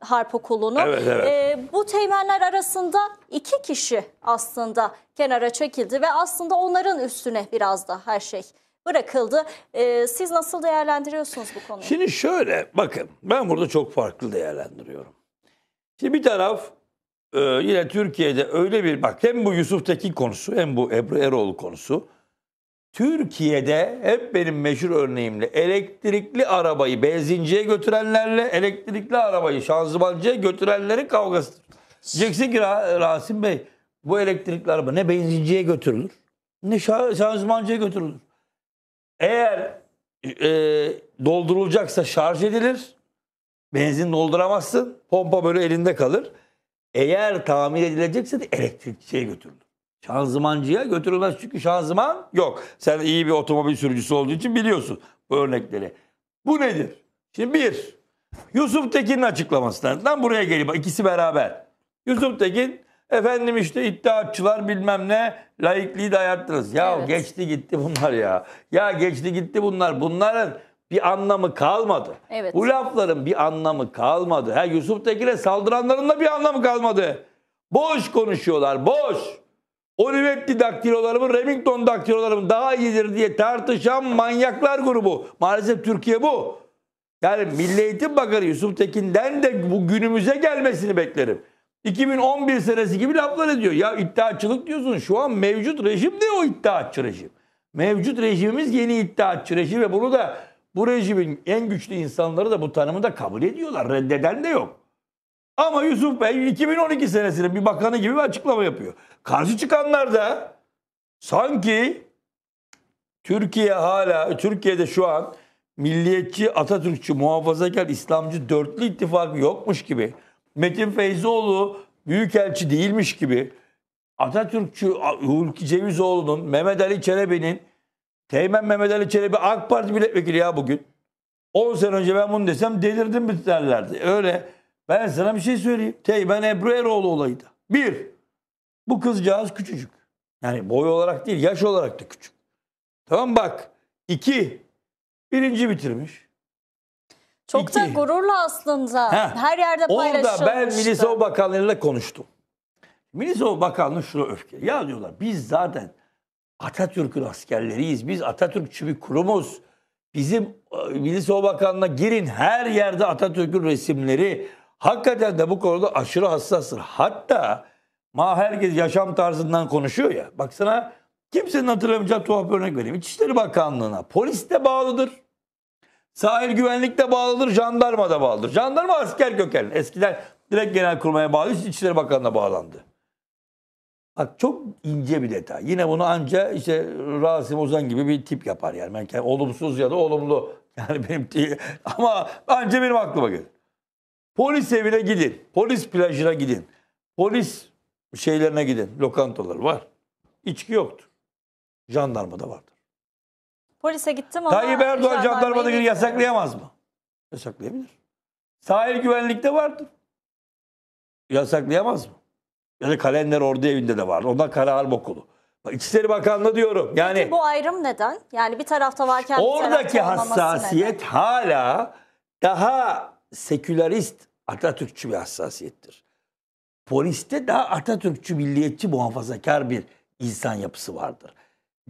harp okulunu. Evet, evet. E, bu teğmenler arasında iki kişi aslında kenara çekildi ve aslında onların üstüne biraz da her şey bırakıldı. E, siz nasıl değerlendiriyorsunuz bu konuyu? Şimdi şöyle bakın ben burada çok farklı değerlendiriyorum. Şimdi bir taraf e, yine Türkiye'de öyle bir bak hem bu Yusuf Tekin konusu hem bu Ebru Erol konusu. Türkiye'de hep benim meşhur örneğimle elektrikli arabayı benzinciye götürenlerle elektrikli arabayı şanzımancıya götürenlerin kavgası. Diyeceksin ki Rasim Bey bu elektrikli araba ne benzinciye götürülür ne şanzımancıya götürülür. Eğer e, doldurulacaksa şarj edilir. Benzin dolduramazsın. Pompa böyle elinde kalır. Eğer tamir edilecekse de elektrikçiye götürülür. Şanzımancıya götürülmez çünkü şanzıman yok. Sen iyi bir otomobil sürücüsü olduğu için biliyorsun bu örnekleri. Bu nedir? Şimdi bir, Yusuf Tekin'in açıklamasından buraya gelip ikisi beraber. Yusuf Tekin Efendim işte iddiaçılar bilmem ne laikliği dayarttırız. Ya evet. geçti gitti bunlar ya. Ya geçti gitti bunlar. Bunların bir anlamı kalmadı. Evet. Bu lafların bir anlamı kalmadı. Ha, Yusuf Tekin'e saldıranların da bir anlamı kalmadı. Boş konuşuyorlar, boş. Olivetti daktilolarımı, Remington daktilolarımı daha iyidir diye tartışan manyaklar grubu. Maalesef Türkiye bu. Yani Milli Eğitim Bakanı Yusuf Tekin'den de bu günümüze gelmesini beklerim. 2011 senesi gibi laflar ediyor. Ya iddiaçılık diyorsun. Şu an mevcut rejim de o iddiaçı rejim. Mevcut rejimimiz yeni iddiaçı rejim ve bunu da bu rejimin en güçlü insanları da bu tanımı da kabul ediyorlar. Reddeden de yok. Ama Yusuf Bey 2012 senesinde bir bakanı gibi bir açıklama yapıyor. Karşı çıkanlar da sanki Türkiye hala, Türkiye'de şu an milliyetçi, Atatürkçü, muhafazakar, İslamcı dörtlü ittifak yokmuş gibi Metin Feyzoğlu büyükelçi değilmiş gibi Atatürkçü Hulki Cevizoğlu'nun, Mehmet Ali Çelebi'nin, Teğmen Mehmet Ali Çelebi AK Parti milletvekili ya bugün. 10 sene önce ben bunu desem delirdim mi derlerdi. Öyle. Ben sana bir şey söyleyeyim. Teğmen Ebru Eroğlu olayı da. Bir, bu kızcağız küçücük. Yani boy olarak değil, yaş olarak da küçük. Tamam bak. İki, birinci bitirmiş. Çok İki. da gururla aslında. Heh. Her yerde paylaşılmıştı. Orada ben Milli Savunma Bakanlığı'yla konuştum. Milli Savunma Bakanlığı şuna öfke. Ya diyorlar biz zaten Atatürk'ün askerleriyiz. Biz Atatürkçü bir kurumuz. Bizim e, Milli Savunma Bakanlığı'na girin her yerde Atatürk'ün resimleri. Hakikaten de bu konuda aşırı hassastır. Hatta ma herkes yaşam tarzından konuşuyor ya. Baksana kimsenin hatırlamayacağı tuhaf örnek vereyim. İçişleri Bakanlığı'na polis de bağlıdır. Sahil de bağlıdır, jandarma da bağlıdır. Jandarma asker kökenli. Eskiden direkt genel genelkurmaya bağlı, İçişleri Bakanı'na bağlandı. Bak çok ince bir detay. Yine bunu anca işte Rasim Ozan gibi bir tip yapar yani. Ben yani olumsuz ya da olumlu yani benim değil. ama anca benim aklıma gelir. Polis evine gidin. Polis plajına gidin. Polis şeylerine gidin. Lokantalar var. İçki yoktu. Jandarma da vardı. Polise gittim ama... Tayyip Erdoğan jandarmadakini yasaklayamaz mı? Yasaklayabilir. Sahil güvenlikte vardır. Yasaklayamaz mı? Ya da kalender ordu evinde de vardı. Ondan kara harp okulu. İçişleri Bakanlığı diyorum. Yani Peki bu ayrım neden? Yani bir tarafta varken oradaki tarafta hassasiyet neden? hala daha sekülerist Atatürkçü bir hassasiyettir. Poliste daha Atatürkçü, milliyetçi, muhafazakar bir insan yapısı vardır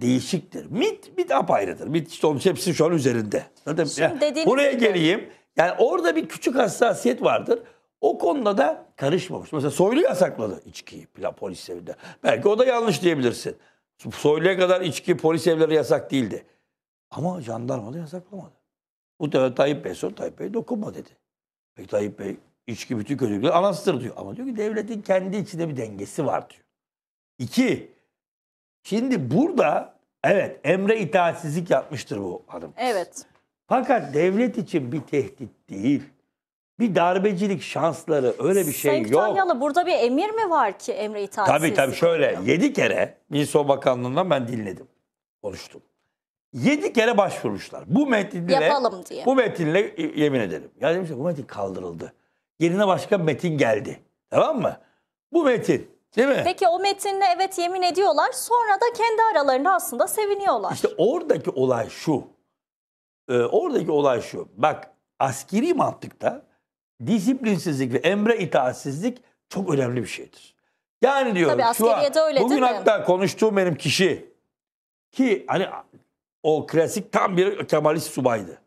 değişiktir. MIT, MIT apayrıdır. MIT işte onun hepsi şu an üzerinde. Zaten yani buraya gibi. geleyim. Yani orada bir küçük hassasiyet vardır. O konuda da karışmamış. Mesela Soylu yasakladı içkiyi polis evinde. Belki o da yanlış diyebilirsin. Soylu'ya kadar içki polis evleri yasak değildi. Ama jandarma da yasaklamadı. Bu da Tayyip Bey sonra Tayyip Bey dokunma dedi. Peki Tayyip Bey içki bütün kötülükleri anastır diyor. Ama diyor ki devletin kendi içinde bir dengesi var diyor. İki, Şimdi burada evet emre itaatsizlik yapmıştır bu hanım. Evet. Fakat devlet için bir tehdit değil. Bir darbecilik şansları öyle bir şey Sayın yok. Sayın burada bir emir mi var ki emre itaatsizlik? Tabii tabii şöyle yedi kere Milli Bakanlığı'ndan ben dinledim. Konuştum. Yedi kere başvurmuşlar. Bu metinle Yapalım diye. bu metinle yemin ederim. Ya demişler bu metin kaldırıldı. Yerine başka metin geldi. Tamam mı? Bu metin Değil mi? Peki o metinle evet yemin ediyorlar. Sonra da kendi aralarında aslında seviniyorlar. İşte oradaki olay şu. Ee, oradaki olay şu. Bak askeri mantıkta disiplinsizlik ve emre itaatsizlik çok önemli bir şeydir. Yani diyor. Tabii şu an öyle, bugün hatta konuştuğum benim kişi ki hani o klasik tam bir Kemalist subaydı.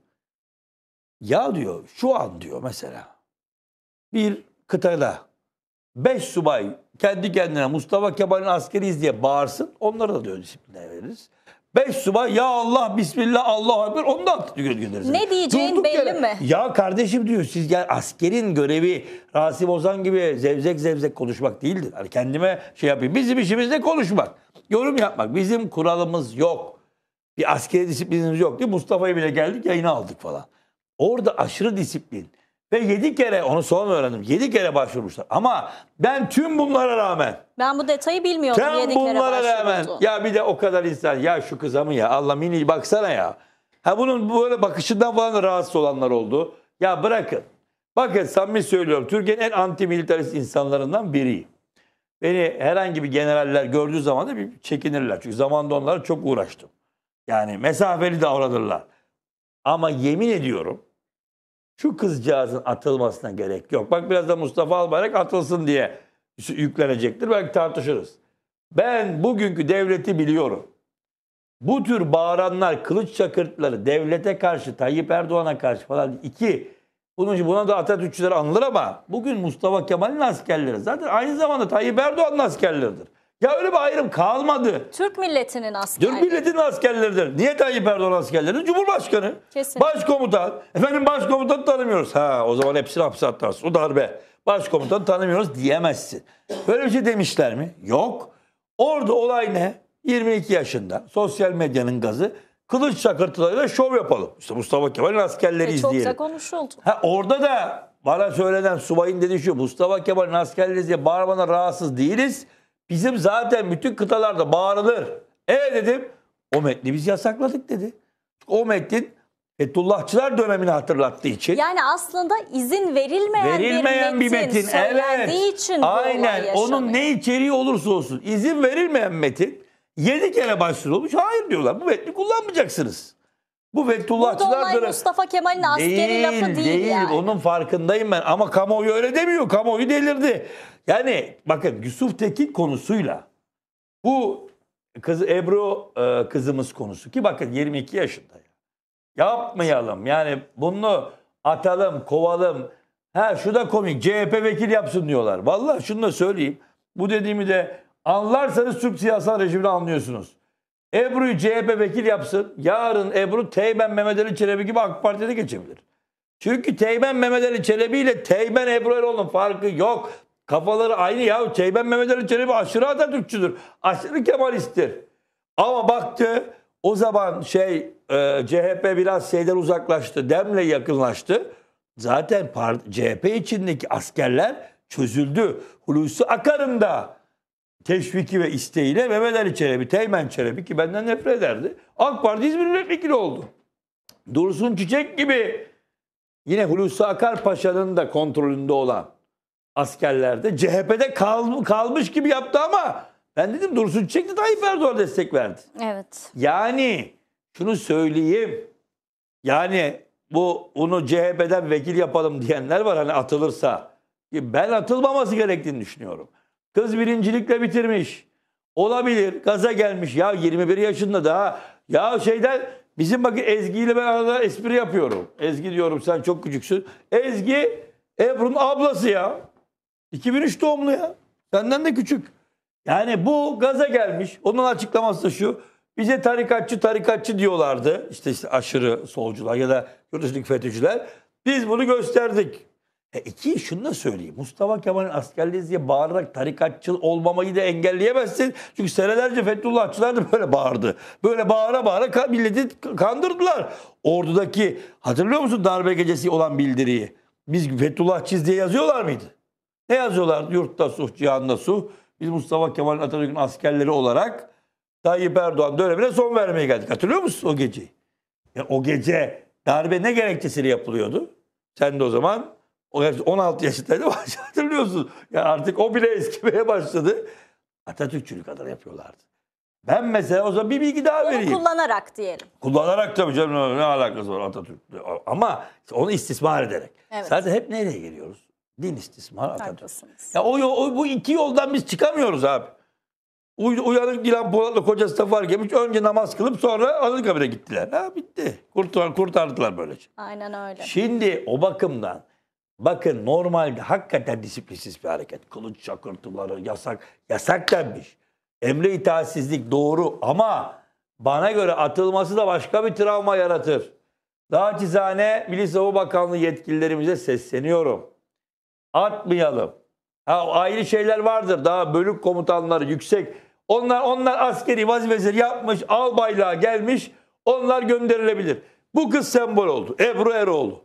Ya diyor şu an diyor mesela bir kıtada 5 subay kendi kendine Mustafa Kemal'in askeriyiz diye bağırsın. Onları da diyor disipline veririz. Beş subay ya Allah bismillah Allah haber, onu da göndeririz. Ne diyeceğin Durduk belli yere, mi? Ya kardeşim diyor siz yani askerin görevi Rasim Ozan gibi zevzek zevzek konuşmak değildir. Hani kendime şey yapayım. Bizim işimiz ne konuşmak? Yorum yapmak. Bizim kuralımız yok. Bir askeri disiplinimiz yok diye Mustafa'ya bile geldik yayını aldık falan. Orada aşırı disiplin. Ve 7 kere onu sonra öğrendim. 7 kere başvurmuşlar. Ama ben tüm bunlara rağmen ben bu detayı bilmiyordum. Tüm 7 kere bunlara rağmen ya bir de o kadar insan ya şu kıza mı ya Allah mini baksana ya. Ha bunun böyle bakışından falan rahatsız olanlar oldu. Ya bırakın. Bakın samimi söylüyorum. Türkiye'nin en anti-militarist insanlarından biriyim. Beni herhangi bir generaller gördüğü zaman da bir çekinirler. Çünkü zamanında onlara çok uğraştım. Yani mesafeli davranırlar. Ama yemin ediyorum şu kızcağızın atılmasına gerek yok. Bak biraz da Mustafa Albayrak atılsın diye yüklenecektir. Belki tartışırız. Ben bugünkü devleti biliyorum. Bu tür bağıranlar, kılıç çakırtları devlete karşı, Tayyip Erdoğan'a karşı falan. iki, bunun için buna da Atatürkçüler anılır ama bugün Mustafa Kemal'in askerleri zaten aynı zamanda Tayyip Erdoğan'ın askerleridir. Ya öyle bir ayrım kalmadı. Türk milletinin askerleri. Türk milletinin askerleridir. Niye Tayyip Erdoğan askerleri? Cumhurbaşkanı. Kesinlikle. Başkomutan. Efendim başkomutan tanımıyoruz. Ha o zaman hepsini hapse atarsın. O darbe. Başkomutan tanımıyoruz diyemezsin. Böyle bir şey demişler mi? Yok. Orada olay ne? 22 yaşında sosyal medyanın gazı kılıç çakırtılarıyla şov yapalım. İşte Mustafa Kemal'in askerleri e, izleyelim. Çok da konuşuldu. Ha, orada da bana söylenen subayın dediği şu Mustafa Kemal'in askerleri diye bağırmana rahatsız değiliz. Bizim zaten bütün kıtalarda bağırılır. E dedim. O metni biz yasakladık dedi. O metnin Fethullahçılar dönemini hatırlattığı için. Yani aslında izin verilmeyen, verilmeyen bir metin, bir metin evet, için Aynen. Onun ne içeriği olursa olsun izin verilmeyen metin 7 kere başvurulmuş. Hayır diyorlar. Bu metni kullanmayacaksınız. Bu Fethullahçılar dönemi. Mustafa Kemal'in askeri değil, lafı değil. Değil yani. onun farkındayım ben ama kamuoyu öyle demiyor. Kamuoyu delirdi. Yani bakın Yusuf Tekin konusuyla bu kız Ebru e, kızımız konusu ki bakın 22 yaşında. Ya. Yapmayalım yani bunu atalım, kovalım. Ha şu da komik CHP vekil yapsın diyorlar. Vallahi şunu da söyleyeyim. Bu dediğimi de anlarsanız Türk siyasal rejimini anlıyorsunuz. Ebru'yu CHP vekil yapsın. Yarın Ebru Teğmen Mehmet Ali Çelebi gibi AK Parti'de geçebilir. Çünkü Teğmen Mehmet Ali Çelebi ile Teğmen Ebru Erol'un farkı yok. Kafaları aynı ya. Şeyben Mehmet Ali Çelebi aşırı Atatürkçüdür. Aşırı Kemalisttir. Ama baktı o zaman şey e, CHP biraz şeyden uzaklaştı. Demle yakınlaştı. Zaten CHP içindeki askerler çözüldü. Hulusi Akar'ın da teşviki ve isteğiyle Mehmet Ali Çelebi, Teğmen Çelebi ki benden nefret ederdi. AK Parti İzmir milletvekili oldu. Dursun Çiçek gibi yine Hulusi Akar Paşa'nın da kontrolünde olan askerlerde. CHP'de kal, kalmış gibi yaptı ama ben dedim Dursun Çiçek de Tayyip Erdoğan destek verdi. Evet. Yani şunu söyleyeyim. Yani bu onu CHP'den vekil yapalım diyenler var hani atılırsa. Ben atılmaması gerektiğini düşünüyorum. Kız birincilikle bitirmiş. Olabilir. Gaza gelmiş. Ya 21 yaşında daha. Ya şeyden bizim bakın Ezgi ile ben arada espri yapıyorum. Ezgi diyorum sen çok küçüksün. Ezgi Ebru'nun ablası ya. 2003 doğumlu ya. Senden de küçük. Yani bu gaza gelmiş. Onun açıklaması da şu. Bize tarikatçı tarikatçı diyorlardı. İşte, işte aşırı solcular ya da yurtdışındaki FETÖ'cüler. Biz bunu gösterdik. E iki, şunu da söyleyeyim. Mustafa Kemal'in askerliği diye bağırarak tarikatçı olmamayı da engelleyemezsin. Çünkü senelerce Fethullahçılar da böyle bağırdı. Böyle bağıra bağıra milleti kandırdılar. Ordudaki hatırlıyor musun darbe gecesi olan bildiriyi? Biz Fethullahçıyız diye yazıyorlar mıydı? Ne yazıyorlar? Yurtta suh, cihanda suh. Biz Mustafa Kemal Atatürk'ün askerleri olarak Tayyip Erdoğan dönemine son vermeye geldik. Hatırlıyor musun o geceyi? Ya o gece darbe ne gerekçesiyle yapılıyordu? Sen de o zaman 16 yaşındaydı hatırlıyorsun. Ya artık o bile eskimeye başladı. Atatürkçülük adına yapıyorlardı. Ben mesela o zaman bir bilgi daha onu vereyim. kullanarak diyelim. Kullanarak tabii canım ne alakası var Atatürk'le. Ama onu istismar ederek. Evet. Zaten hep nereye geliyoruz? Din istismar Atatürk. Ya o, o, bu iki yoldan biz çıkamıyoruz abi. uyanık Dilan polatlı kocası da fark etmiş. Önce namaz kılıp sonra Anıtkabir'e gittiler. Ha bitti. Kurtar, kurtardılar böylece. Şey. Aynen öyle. Şimdi o bakımdan bakın normalde hakikaten disiplinsiz bir hareket. Kılıç çakırtıları yasak. Yasak denmiş. Emre itaatsizlik doğru ama bana göre atılması da başka bir travma yaratır. Daha Naçizane Milli Savunma Bakanlığı yetkililerimize sesleniyorum Atmayalım. Ha, ayrı şeyler vardır. Daha bölük komutanları yüksek. Onlar onlar askeri vazifesini yapmış, albaylığa gelmiş. Onlar gönderilebilir. Bu kız sembol oldu. Ebru Eroğlu.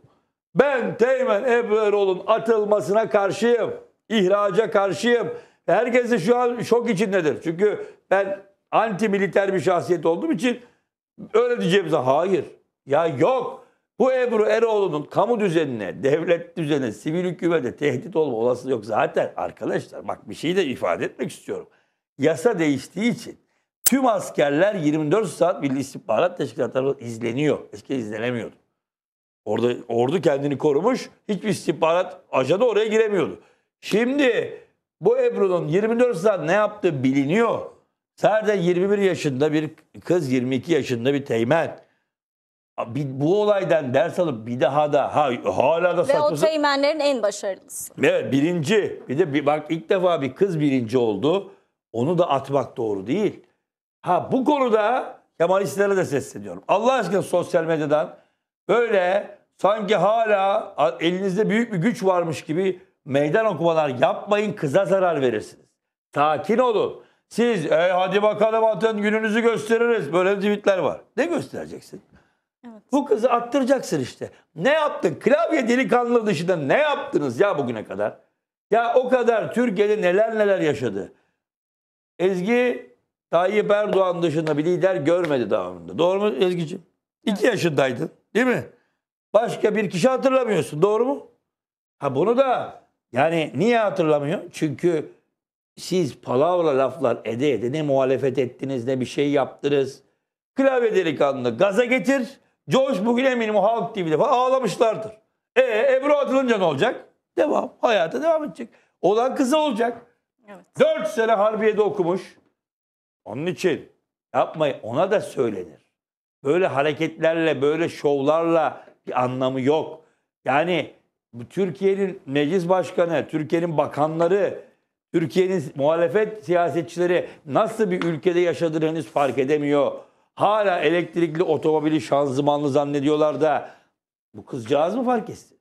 Ben Teğmen Ebru Eroğlu'nun atılmasına karşıyım. İhraca karşıyım. Herkes de şu an şok içindedir. Çünkü ben anti militer bir şahsiyet olduğum için öyle diyeceğimize hayır. Ya yok. Bu Ebru Eroğlu'nun kamu düzenine, devlet düzenine, sivil hükümete tehdit olma olasılığı yok. Zaten arkadaşlar bak bir şey de ifade etmek istiyorum. Yasa değiştiği için tüm askerler 24 saat Milli İstihbarat Teşkilatı izleniyor. Eskiden izlenemiyordu. Orada ordu kendini korumuş. Hiçbir istihbarat ajanı oraya giremiyordu. Şimdi bu Ebru'nun 24 saat ne yaptığı biliniyor. Sadece 21 yaşında bir kız, 22 yaşında bir teğmen bu olaydan ders alıp bir daha da ha, hala da Ve o saçması. teğmenlerin en başarılısı. Evet birinci. Bir de bir, bak ilk defa bir kız birinci oldu. Onu da atmak doğru değil. Ha bu konuda Kemalistlere de sesleniyorum. Allah aşkına sosyal medyadan böyle sanki hala elinizde büyük bir güç varmış gibi meydan okumalar yapmayın kıza zarar verirsiniz. Sakin olun. Siz e, hadi bakalım atın gününüzü gösteririz. Böyle tweetler var. Ne göstereceksin? Evet. Bu kızı attıracaksın işte. Ne yaptın? Klavye delikanlı dışında ne yaptınız ya bugüne kadar? Ya o kadar Türkiye'de neler neler yaşadı. Ezgi Tayyip Erdoğan dışında bir lider görmedi daha önünde. Doğru mu Ezgi'ciğim? İki evet. yaşındaydın değil mi? Başka bir kişi hatırlamıyorsun doğru mu? Ha bunu da yani niye hatırlamıyor? Çünkü siz palavra laflar ede ede ne muhalefet ettiniz ne bir şey yaptınız. Klavye delikanlı gaza getir. George bugün eminim o Halk TV'de falan ağlamışlardır. E Ebru atılınca ne olacak? Devam. Hayata devam edecek. Olan kızı olacak. Evet. 4 sene harbiyede okumuş. Onun için yapmayın. Ona da söylenir. Böyle hareketlerle, böyle şovlarla bir anlamı yok. Yani bu Türkiye'nin meclis başkanı, Türkiye'nin bakanları, Türkiye'nin muhalefet siyasetçileri nasıl bir ülkede yaşadığını henüz fark edemiyor. Hala elektrikli otomobili şanzımanlı zannediyorlar da bu kızcağız mı fark etti?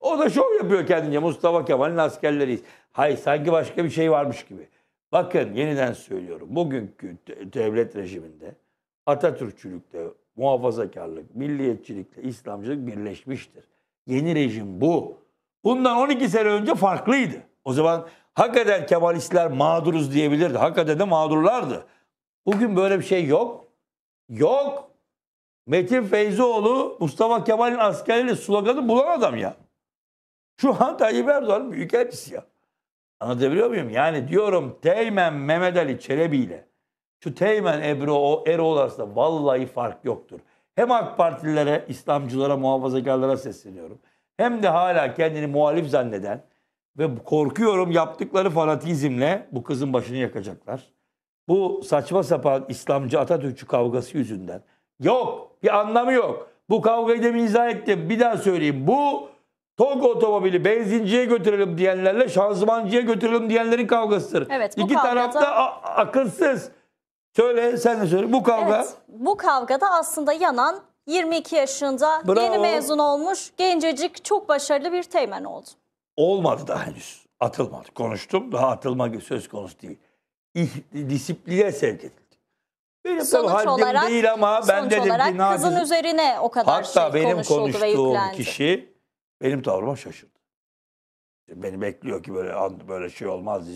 O da şov yapıyor kendince. Mustafa Kemal'in askerleriyiz. hay sanki başka bir şey varmış gibi. Bakın yeniden söylüyorum. Bugünkü devlet rejiminde Atatürkçülükle, muhafazakarlık, milliyetçilikle İslamcılık birleşmiştir. Yeni rejim bu. Bundan 12 sene önce farklıydı. O zaman hakikaten Kemalistler mağduruz diyebilirdi. Hakikaten de mağdurlardı. Bugün böyle bir şey yok. Yok. Metin Feyzoğlu Mustafa Kemal'in askerleri sloganı bulan adam ya. Şu an Tayyip Erdoğan'ın büyükelçisi ya. Anlatabiliyor muyum? Yani diyorum Teğmen Mehmet Ali Çelebi ile şu Teğmen Ebru Erol arasında vallahi fark yoktur. Hem AK Partililere, İslamcılara, muhafazakarlara sesleniyorum. Hem de hala kendini muhalif zanneden ve korkuyorum yaptıkları fanatizmle bu kızın başını yakacaklar bu saçma sapan İslamcı Atatürkçü kavgası yüzünden. Yok bir anlamı yok. Bu kavgayı demin izah ettim. Bir daha söyleyeyim. Bu TOG otomobili benzinciye götürelim diyenlerle şanzımancıya götürelim diyenlerin kavgasıdır. Evet, bu İki kavgada... tarafta akılsız. Söyle sen de söyle bu kavga. Evet, bu kavgada aslında yanan 22 yaşında Bravo. yeni mezun olmuş gencecik çok başarılı bir teğmen oldu. Olmadı daha henüz. Atılmadı. Konuştum daha atılma söz konusu değil disipline sevk edildi. Benim Sonuç haddim olarak, değil ama ben dedim olarak ki Nadir, kızın üzerine o kadar hatta şey benim konuştuğum kişi benim tavrıma şaşırdı. Beni bekliyor ki böyle böyle şey olmaz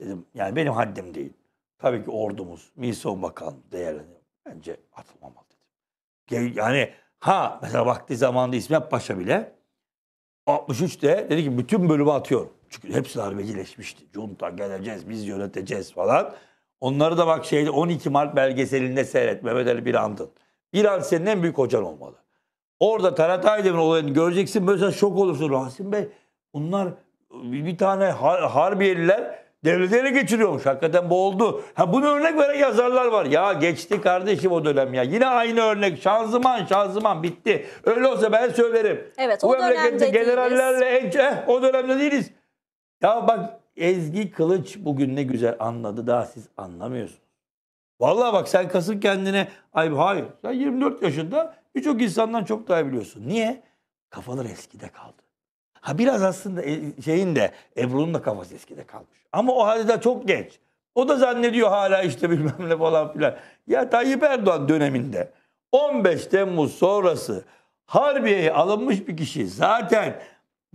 dedim. Yani benim haddim değil. Tabii ki ordumuz, Milli Bakan değerli bence atılmamalı dedim. Yani ha mesela vakti zamanında İsmet Paşa bile 63'te dedi ki bütün bölümü atıyorum. Çünkü hepsi darbecileşmişti. Junta geleceğiz, biz yöneteceğiz falan. Onları da bak şeyde 12 Mart belgeselinde seyret. Mehmet Ali Birand'ın. Birand senin en büyük hocan olmalı. Orada Talat Aydemir'in olayını göreceksin. Mesela şok olursun. Rasim Bey bunlar bir tane har Harbiyeliler devleti ele geçiriyormuş. Hakikaten bu oldu. Ha bunu örnek veren yazarlar var. Ya geçti kardeşim o dönem ya. Yine aynı örnek. Şanzıman, şanzıman bitti. Öyle olsa ben söylerim. Evet, o dönemde değiliz. generallerle en, eh, o dönemde değiliz. Ya bak Ezgi Kılıç bugün ne güzel anladı daha siz anlamıyorsunuz. Vallahi bak sen kasıp kendine ay hayır sen 24 yaşında birçok insandan çok daha iyi biliyorsun. Niye? Kafalar eskide kaldı. Ha biraz aslında e, şeyin de Ebru'nun da kafası eskide kalmış. Ama o halde çok genç. O da zannediyor hala işte bilmem ne falan filan. Ya Tayyip Erdoğan döneminde 15 Temmuz sonrası Harbiye'ye alınmış bir kişi zaten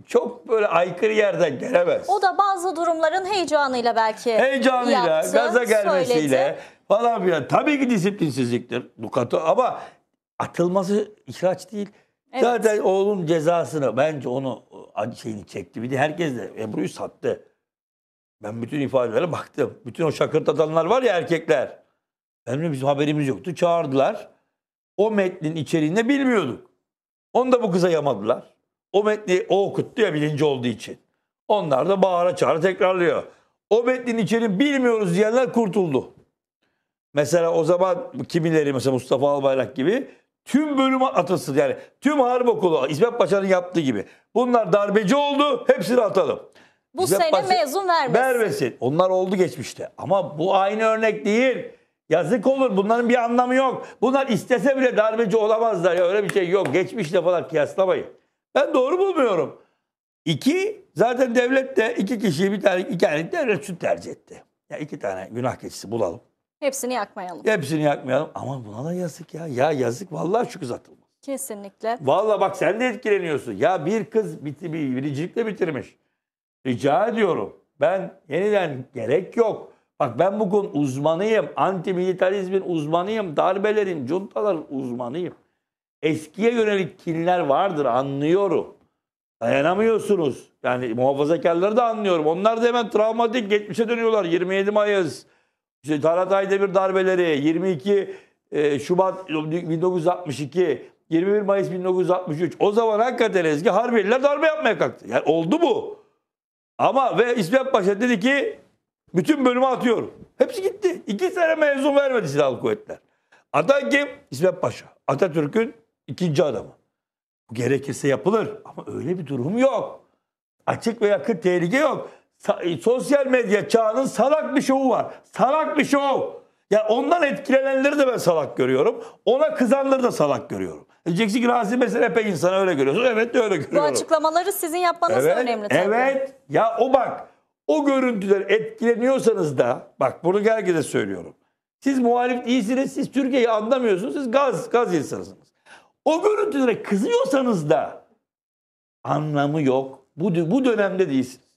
çok böyle aykırı yerden gelemez. O da bazı durumların heyecanıyla belki Heyecanıyla, yaptı, gaza gelmesiyle söyledi. falan filan. Tabii ki disiplinsizliktir Dukato ama atılması ihraç değil. Evet. Zaten oğlun cezasını bence onu şeyini çekti. Bir de herkes de Ebru'yu sattı. Ben bütün ifadelere baktım. Bütün o şakırt adamlar var ya erkekler. Benim bizim haberimiz yoktu. Çağırdılar. O metnin içeriğini bilmiyorduk. Onu da bu kıza yamadılar. O metni o okuttu ya bilinci olduğu için. Onlar da bağıra çağıra tekrarlıyor. O metnin içeriğini bilmiyoruz diyenler kurtuldu. Mesela o zaman kimileri mesela Mustafa Albayrak gibi tüm bölümü atılsın yani tüm harp okulu İsmet Paşa'nın yaptığı gibi. Bunlar darbeci oldu hepsini atalım. Bu İsmet sene Paşa, mezun vermesin. Vermesin. Onlar oldu geçmişte ama bu aynı örnek değil. Yazık olur bunların bir anlamı yok. Bunlar istese bile darbeci olamazlar ya öyle bir şey yok. Geçmişle falan kıyaslamayın. Ben doğru bulmuyorum. İki, zaten devlet de iki kişiyi bir tane, iki tane devlet süt tercih etti. Ya iki tane günah keçisi bulalım. Hepsini yakmayalım. Hepsini yakmayalım. Aman buna da yazık ya. Ya yazık vallahi şu kız atılmaz. Kesinlikle. Vallahi bak sen de etkileniyorsun. Ya bir kız biti, bir, biricilikle bitirmiş. Rica ediyorum. Ben yeniden gerek yok. Bak ben bugün uzmanıyım. Antimilitarizmin uzmanıyım. Darbelerin, cuntaların uzmanıyım. Eskiye yönelik kinler vardır anlıyorum. Dayanamıyorsunuz. Yani muhafazakarları da anlıyorum. Onlar da hemen travmatik geçmişe dönüyorlar. 27 Mayıs, işte Taratay'da e, bir darbeleri, 22 Şubat 1962, 21 Mayıs 1963. O zaman hakikaten eski Harbeliler darbe yapmaya kalktı. Yani oldu bu. Ama ve İsmet Paşa dedi ki bütün bölümü atıyorum. Hepsi gitti. İki sene mezun vermedi silahlı kuvvetler. Aday kim? İsmet Paşa. Atatürk'ün ikinci adamı. Bu gerekirse yapılır ama öyle bir durum yok. Açık ve yakın tehlike yok. E, sosyal medya çağının salak bir şovu var. Salak bir şov. Ya ondan etkilenenleri de ben salak görüyorum. Ona kızanları da salak görüyorum. Diyeceksin ki Razi mesela epey insanı öyle görüyorsun. Evet de öyle Bu açıklamaları sizin yapmanız evet, önemli tabii. Evet. Ya o bak o görüntüler etkileniyorsanız da bak bunu herkese söylüyorum. Siz muhalif değilsiniz. Siz Türkiye'yi anlamıyorsunuz. Siz gaz, gaz insanısınız. O görüntülere kızıyorsanız da anlamı yok. Bu, bu dönemde değilsiniz.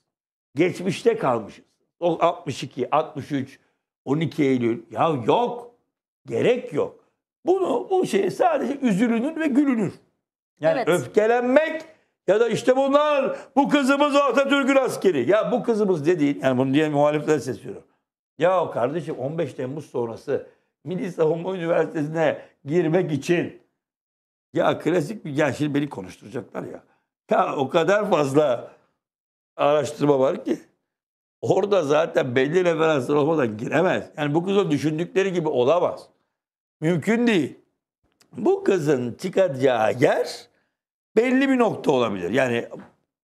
Geçmişte kalmışız. O 62, 63, 12 Eylül. Ya yok. Gerek yok. Bunu bu şeye sadece üzülünür ve gülünür. Yani evet. öfkelenmek ya da işte bunlar bu kızımız Atatürk'ün askeri. Ya bu kızımız dediğin yani bunu diye muhalifler sesliyorum. Ya kardeşim 15 Temmuz sonrası Milli Savunma Üniversitesi'ne girmek için ya klasik bir ya şimdi beni konuşturacaklar ya. Ya o kadar fazla araştırma var ki. Orada zaten belli referanslar olmadan giremez. Yani bu kızın düşündükleri gibi olamaz. Mümkün değil. Bu kızın çıkacağı yer belli bir nokta olabilir. Yani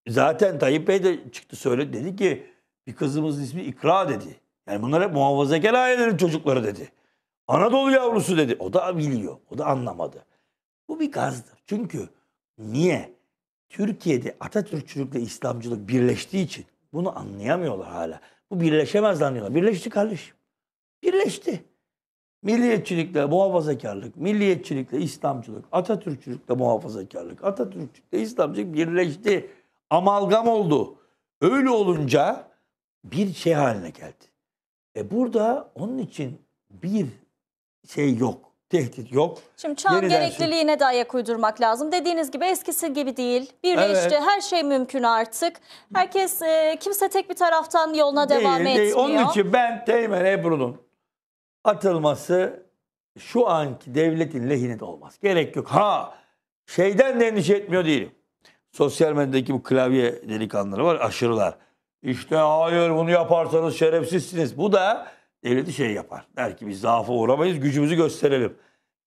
zaten Tayyip Bey de çıktı söyledi dedi ki bir kızımızın ismi İkra dedi. Yani bunlar hep muhafazakar ailelerin çocukları dedi. Anadolu yavrusu dedi. O da biliyor. O da anlamadı. Bu bir gazdır. Çünkü niye? Türkiye'de Atatürkçülükle İslamcılık birleştiği için bunu anlayamıyorlar hala. Bu birleşemez anlıyorlar. Birleşti kardeşim. Birleşti. Milliyetçilikle muhafazakarlık, milliyetçilikle İslamcılık, Atatürkçülükle muhafazakarlık, Atatürkçülükle İslamcılık birleşti. Amalgam oldu. Öyle olunca bir şey haline geldi. E burada onun için bir şey yok tehdit yok. Şimdi çağın Yeniden şey- gerekliliğine şey... de ayak uydurmak lazım. Dediğiniz gibi eskisi gibi değil. Birleşti, evet. her şey mümkün artık. Herkes, e, kimse tek bir taraftan yoluna devam değil. etmiyor. Onun için ben Teğmen Ebru'nun atılması şu anki devletin lehine de olmaz. Gerek yok. Ha şeyden de endişe etmiyor değilim. Sosyal medyadaki bu klavye delikanlıları var aşırılar. İşte hayır bunu yaparsanız şerefsizsiniz. Bu da devleti şey yapar. Der ki biz zaafa uğramayız gücümüzü gösterelim.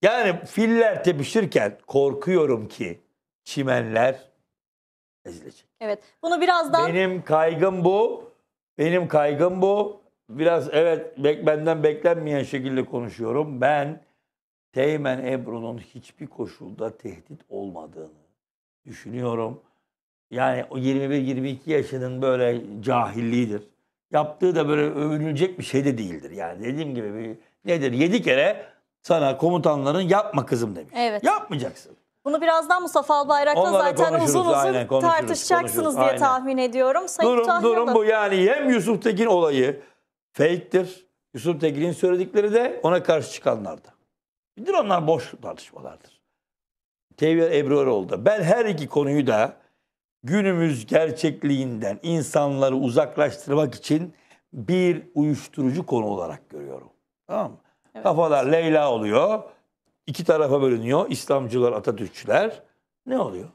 Yani filler tepişirken korkuyorum ki çimenler ezilecek. Evet bunu birazdan... Benim kaygım bu. Benim kaygım bu. Biraz evet bek benden beklenmeyen şekilde konuşuyorum. Ben Teğmen Ebru'nun hiçbir koşulda tehdit olmadığını düşünüyorum. Yani o 21-22 yaşının böyle cahilliğidir yaptığı da böyle övünülecek bir şey de değildir. Yani dediğim gibi bir, nedir? Yedi kere sana komutanların yapma kızım demiş. Evet. Yapmayacaksın. Bunu birazdan Mustafa Albayrak'la Onlara zaten uzun uzun aynen, tartışacaksınız diye aynen. tahmin ediyorum. Sayın durum Tahir durum bu yani hem Yusuf Tekin olayı fake'tir. Yusuf Tekin'in söyledikleri de ona karşı çıkanlardı. Bilir onlar boş tartışmalardır. Tevhir Ebruoğlu da. Ben her iki konuyu da günümüz gerçekliğinden insanları uzaklaştırmak için bir uyuşturucu konu olarak görüyorum. Tamam mı? Evet. Kafalar Leyla oluyor. İki tarafa bölünüyor. İslamcılar, Atatürkçüler. Ne oluyor?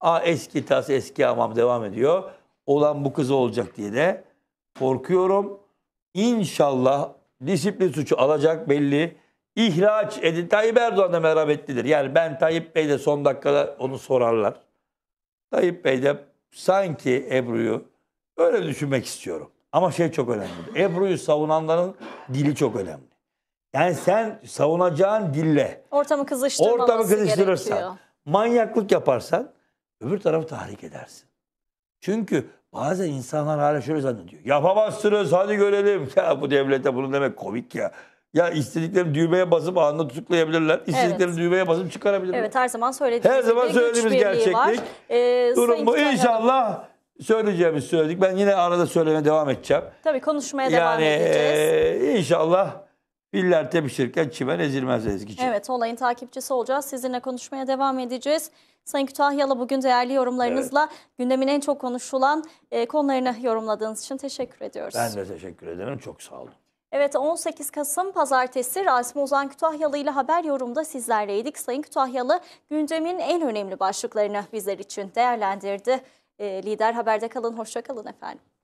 A eski tas eski amam devam ediyor. Olan bu kız olacak diye de korkuyorum. İnşallah disiplin suçu alacak belli. İhraç edin. Tayyip Erdoğan da merhametlidir. Yani ben Tayyip Bey de son dakikada onu sorarlar. Tayyip Bey de sanki Ebru'yu öyle düşünmek istiyorum. Ama şey çok önemli. Ebru'yu savunanların dili çok önemli. Yani sen savunacağın dille ortamı kızıştırmaması ortamı kızıştırırsan, gerekiyor. manyaklık yaparsan öbür tarafı tahrik edersin. Çünkü bazen insanlar hala şöyle zannediyor. Yapamazsınız hadi görelim. Ya bu devlete bunu demek komik ya. Ya istediklerini düğmeye basıp anında tutuklayabilirler. İstediklerini evet. düğmeye basıp çıkarabilirler. Evet her zaman söylediğimiz Her zaman söylediğimiz gerçeklik. Var. Ee, Durum bu. İnşallah söyleyeceğimiz söyledik. Ben yine arada söylemeye devam edeceğim. Tabii konuşmaya yani, devam edeceğiz. E, inşallah Filler tepişirken çimen ezilmez ezgici. Evet olayın takipçisi olacağız. Sizinle konuşmaya devam edeceğiz. Sayın Kütahyalı bugün değerli yorumlarınızla evet. gündemin en çok konuşulan e, konularını yorumladığınız için teşekkür ediyoruz. Ben de teşekkür ederim. Çok sağ olun. Evet 18 Kasım Pazartesi Rasim Ozan Kütahyalı ile haber yorumda sizlerleydik. Sayın Kütahyalı gündemin en önemli başlıklarını bizler için değerlendirdi. E, Lider Haber'de kalın, hoşça kalın efendim.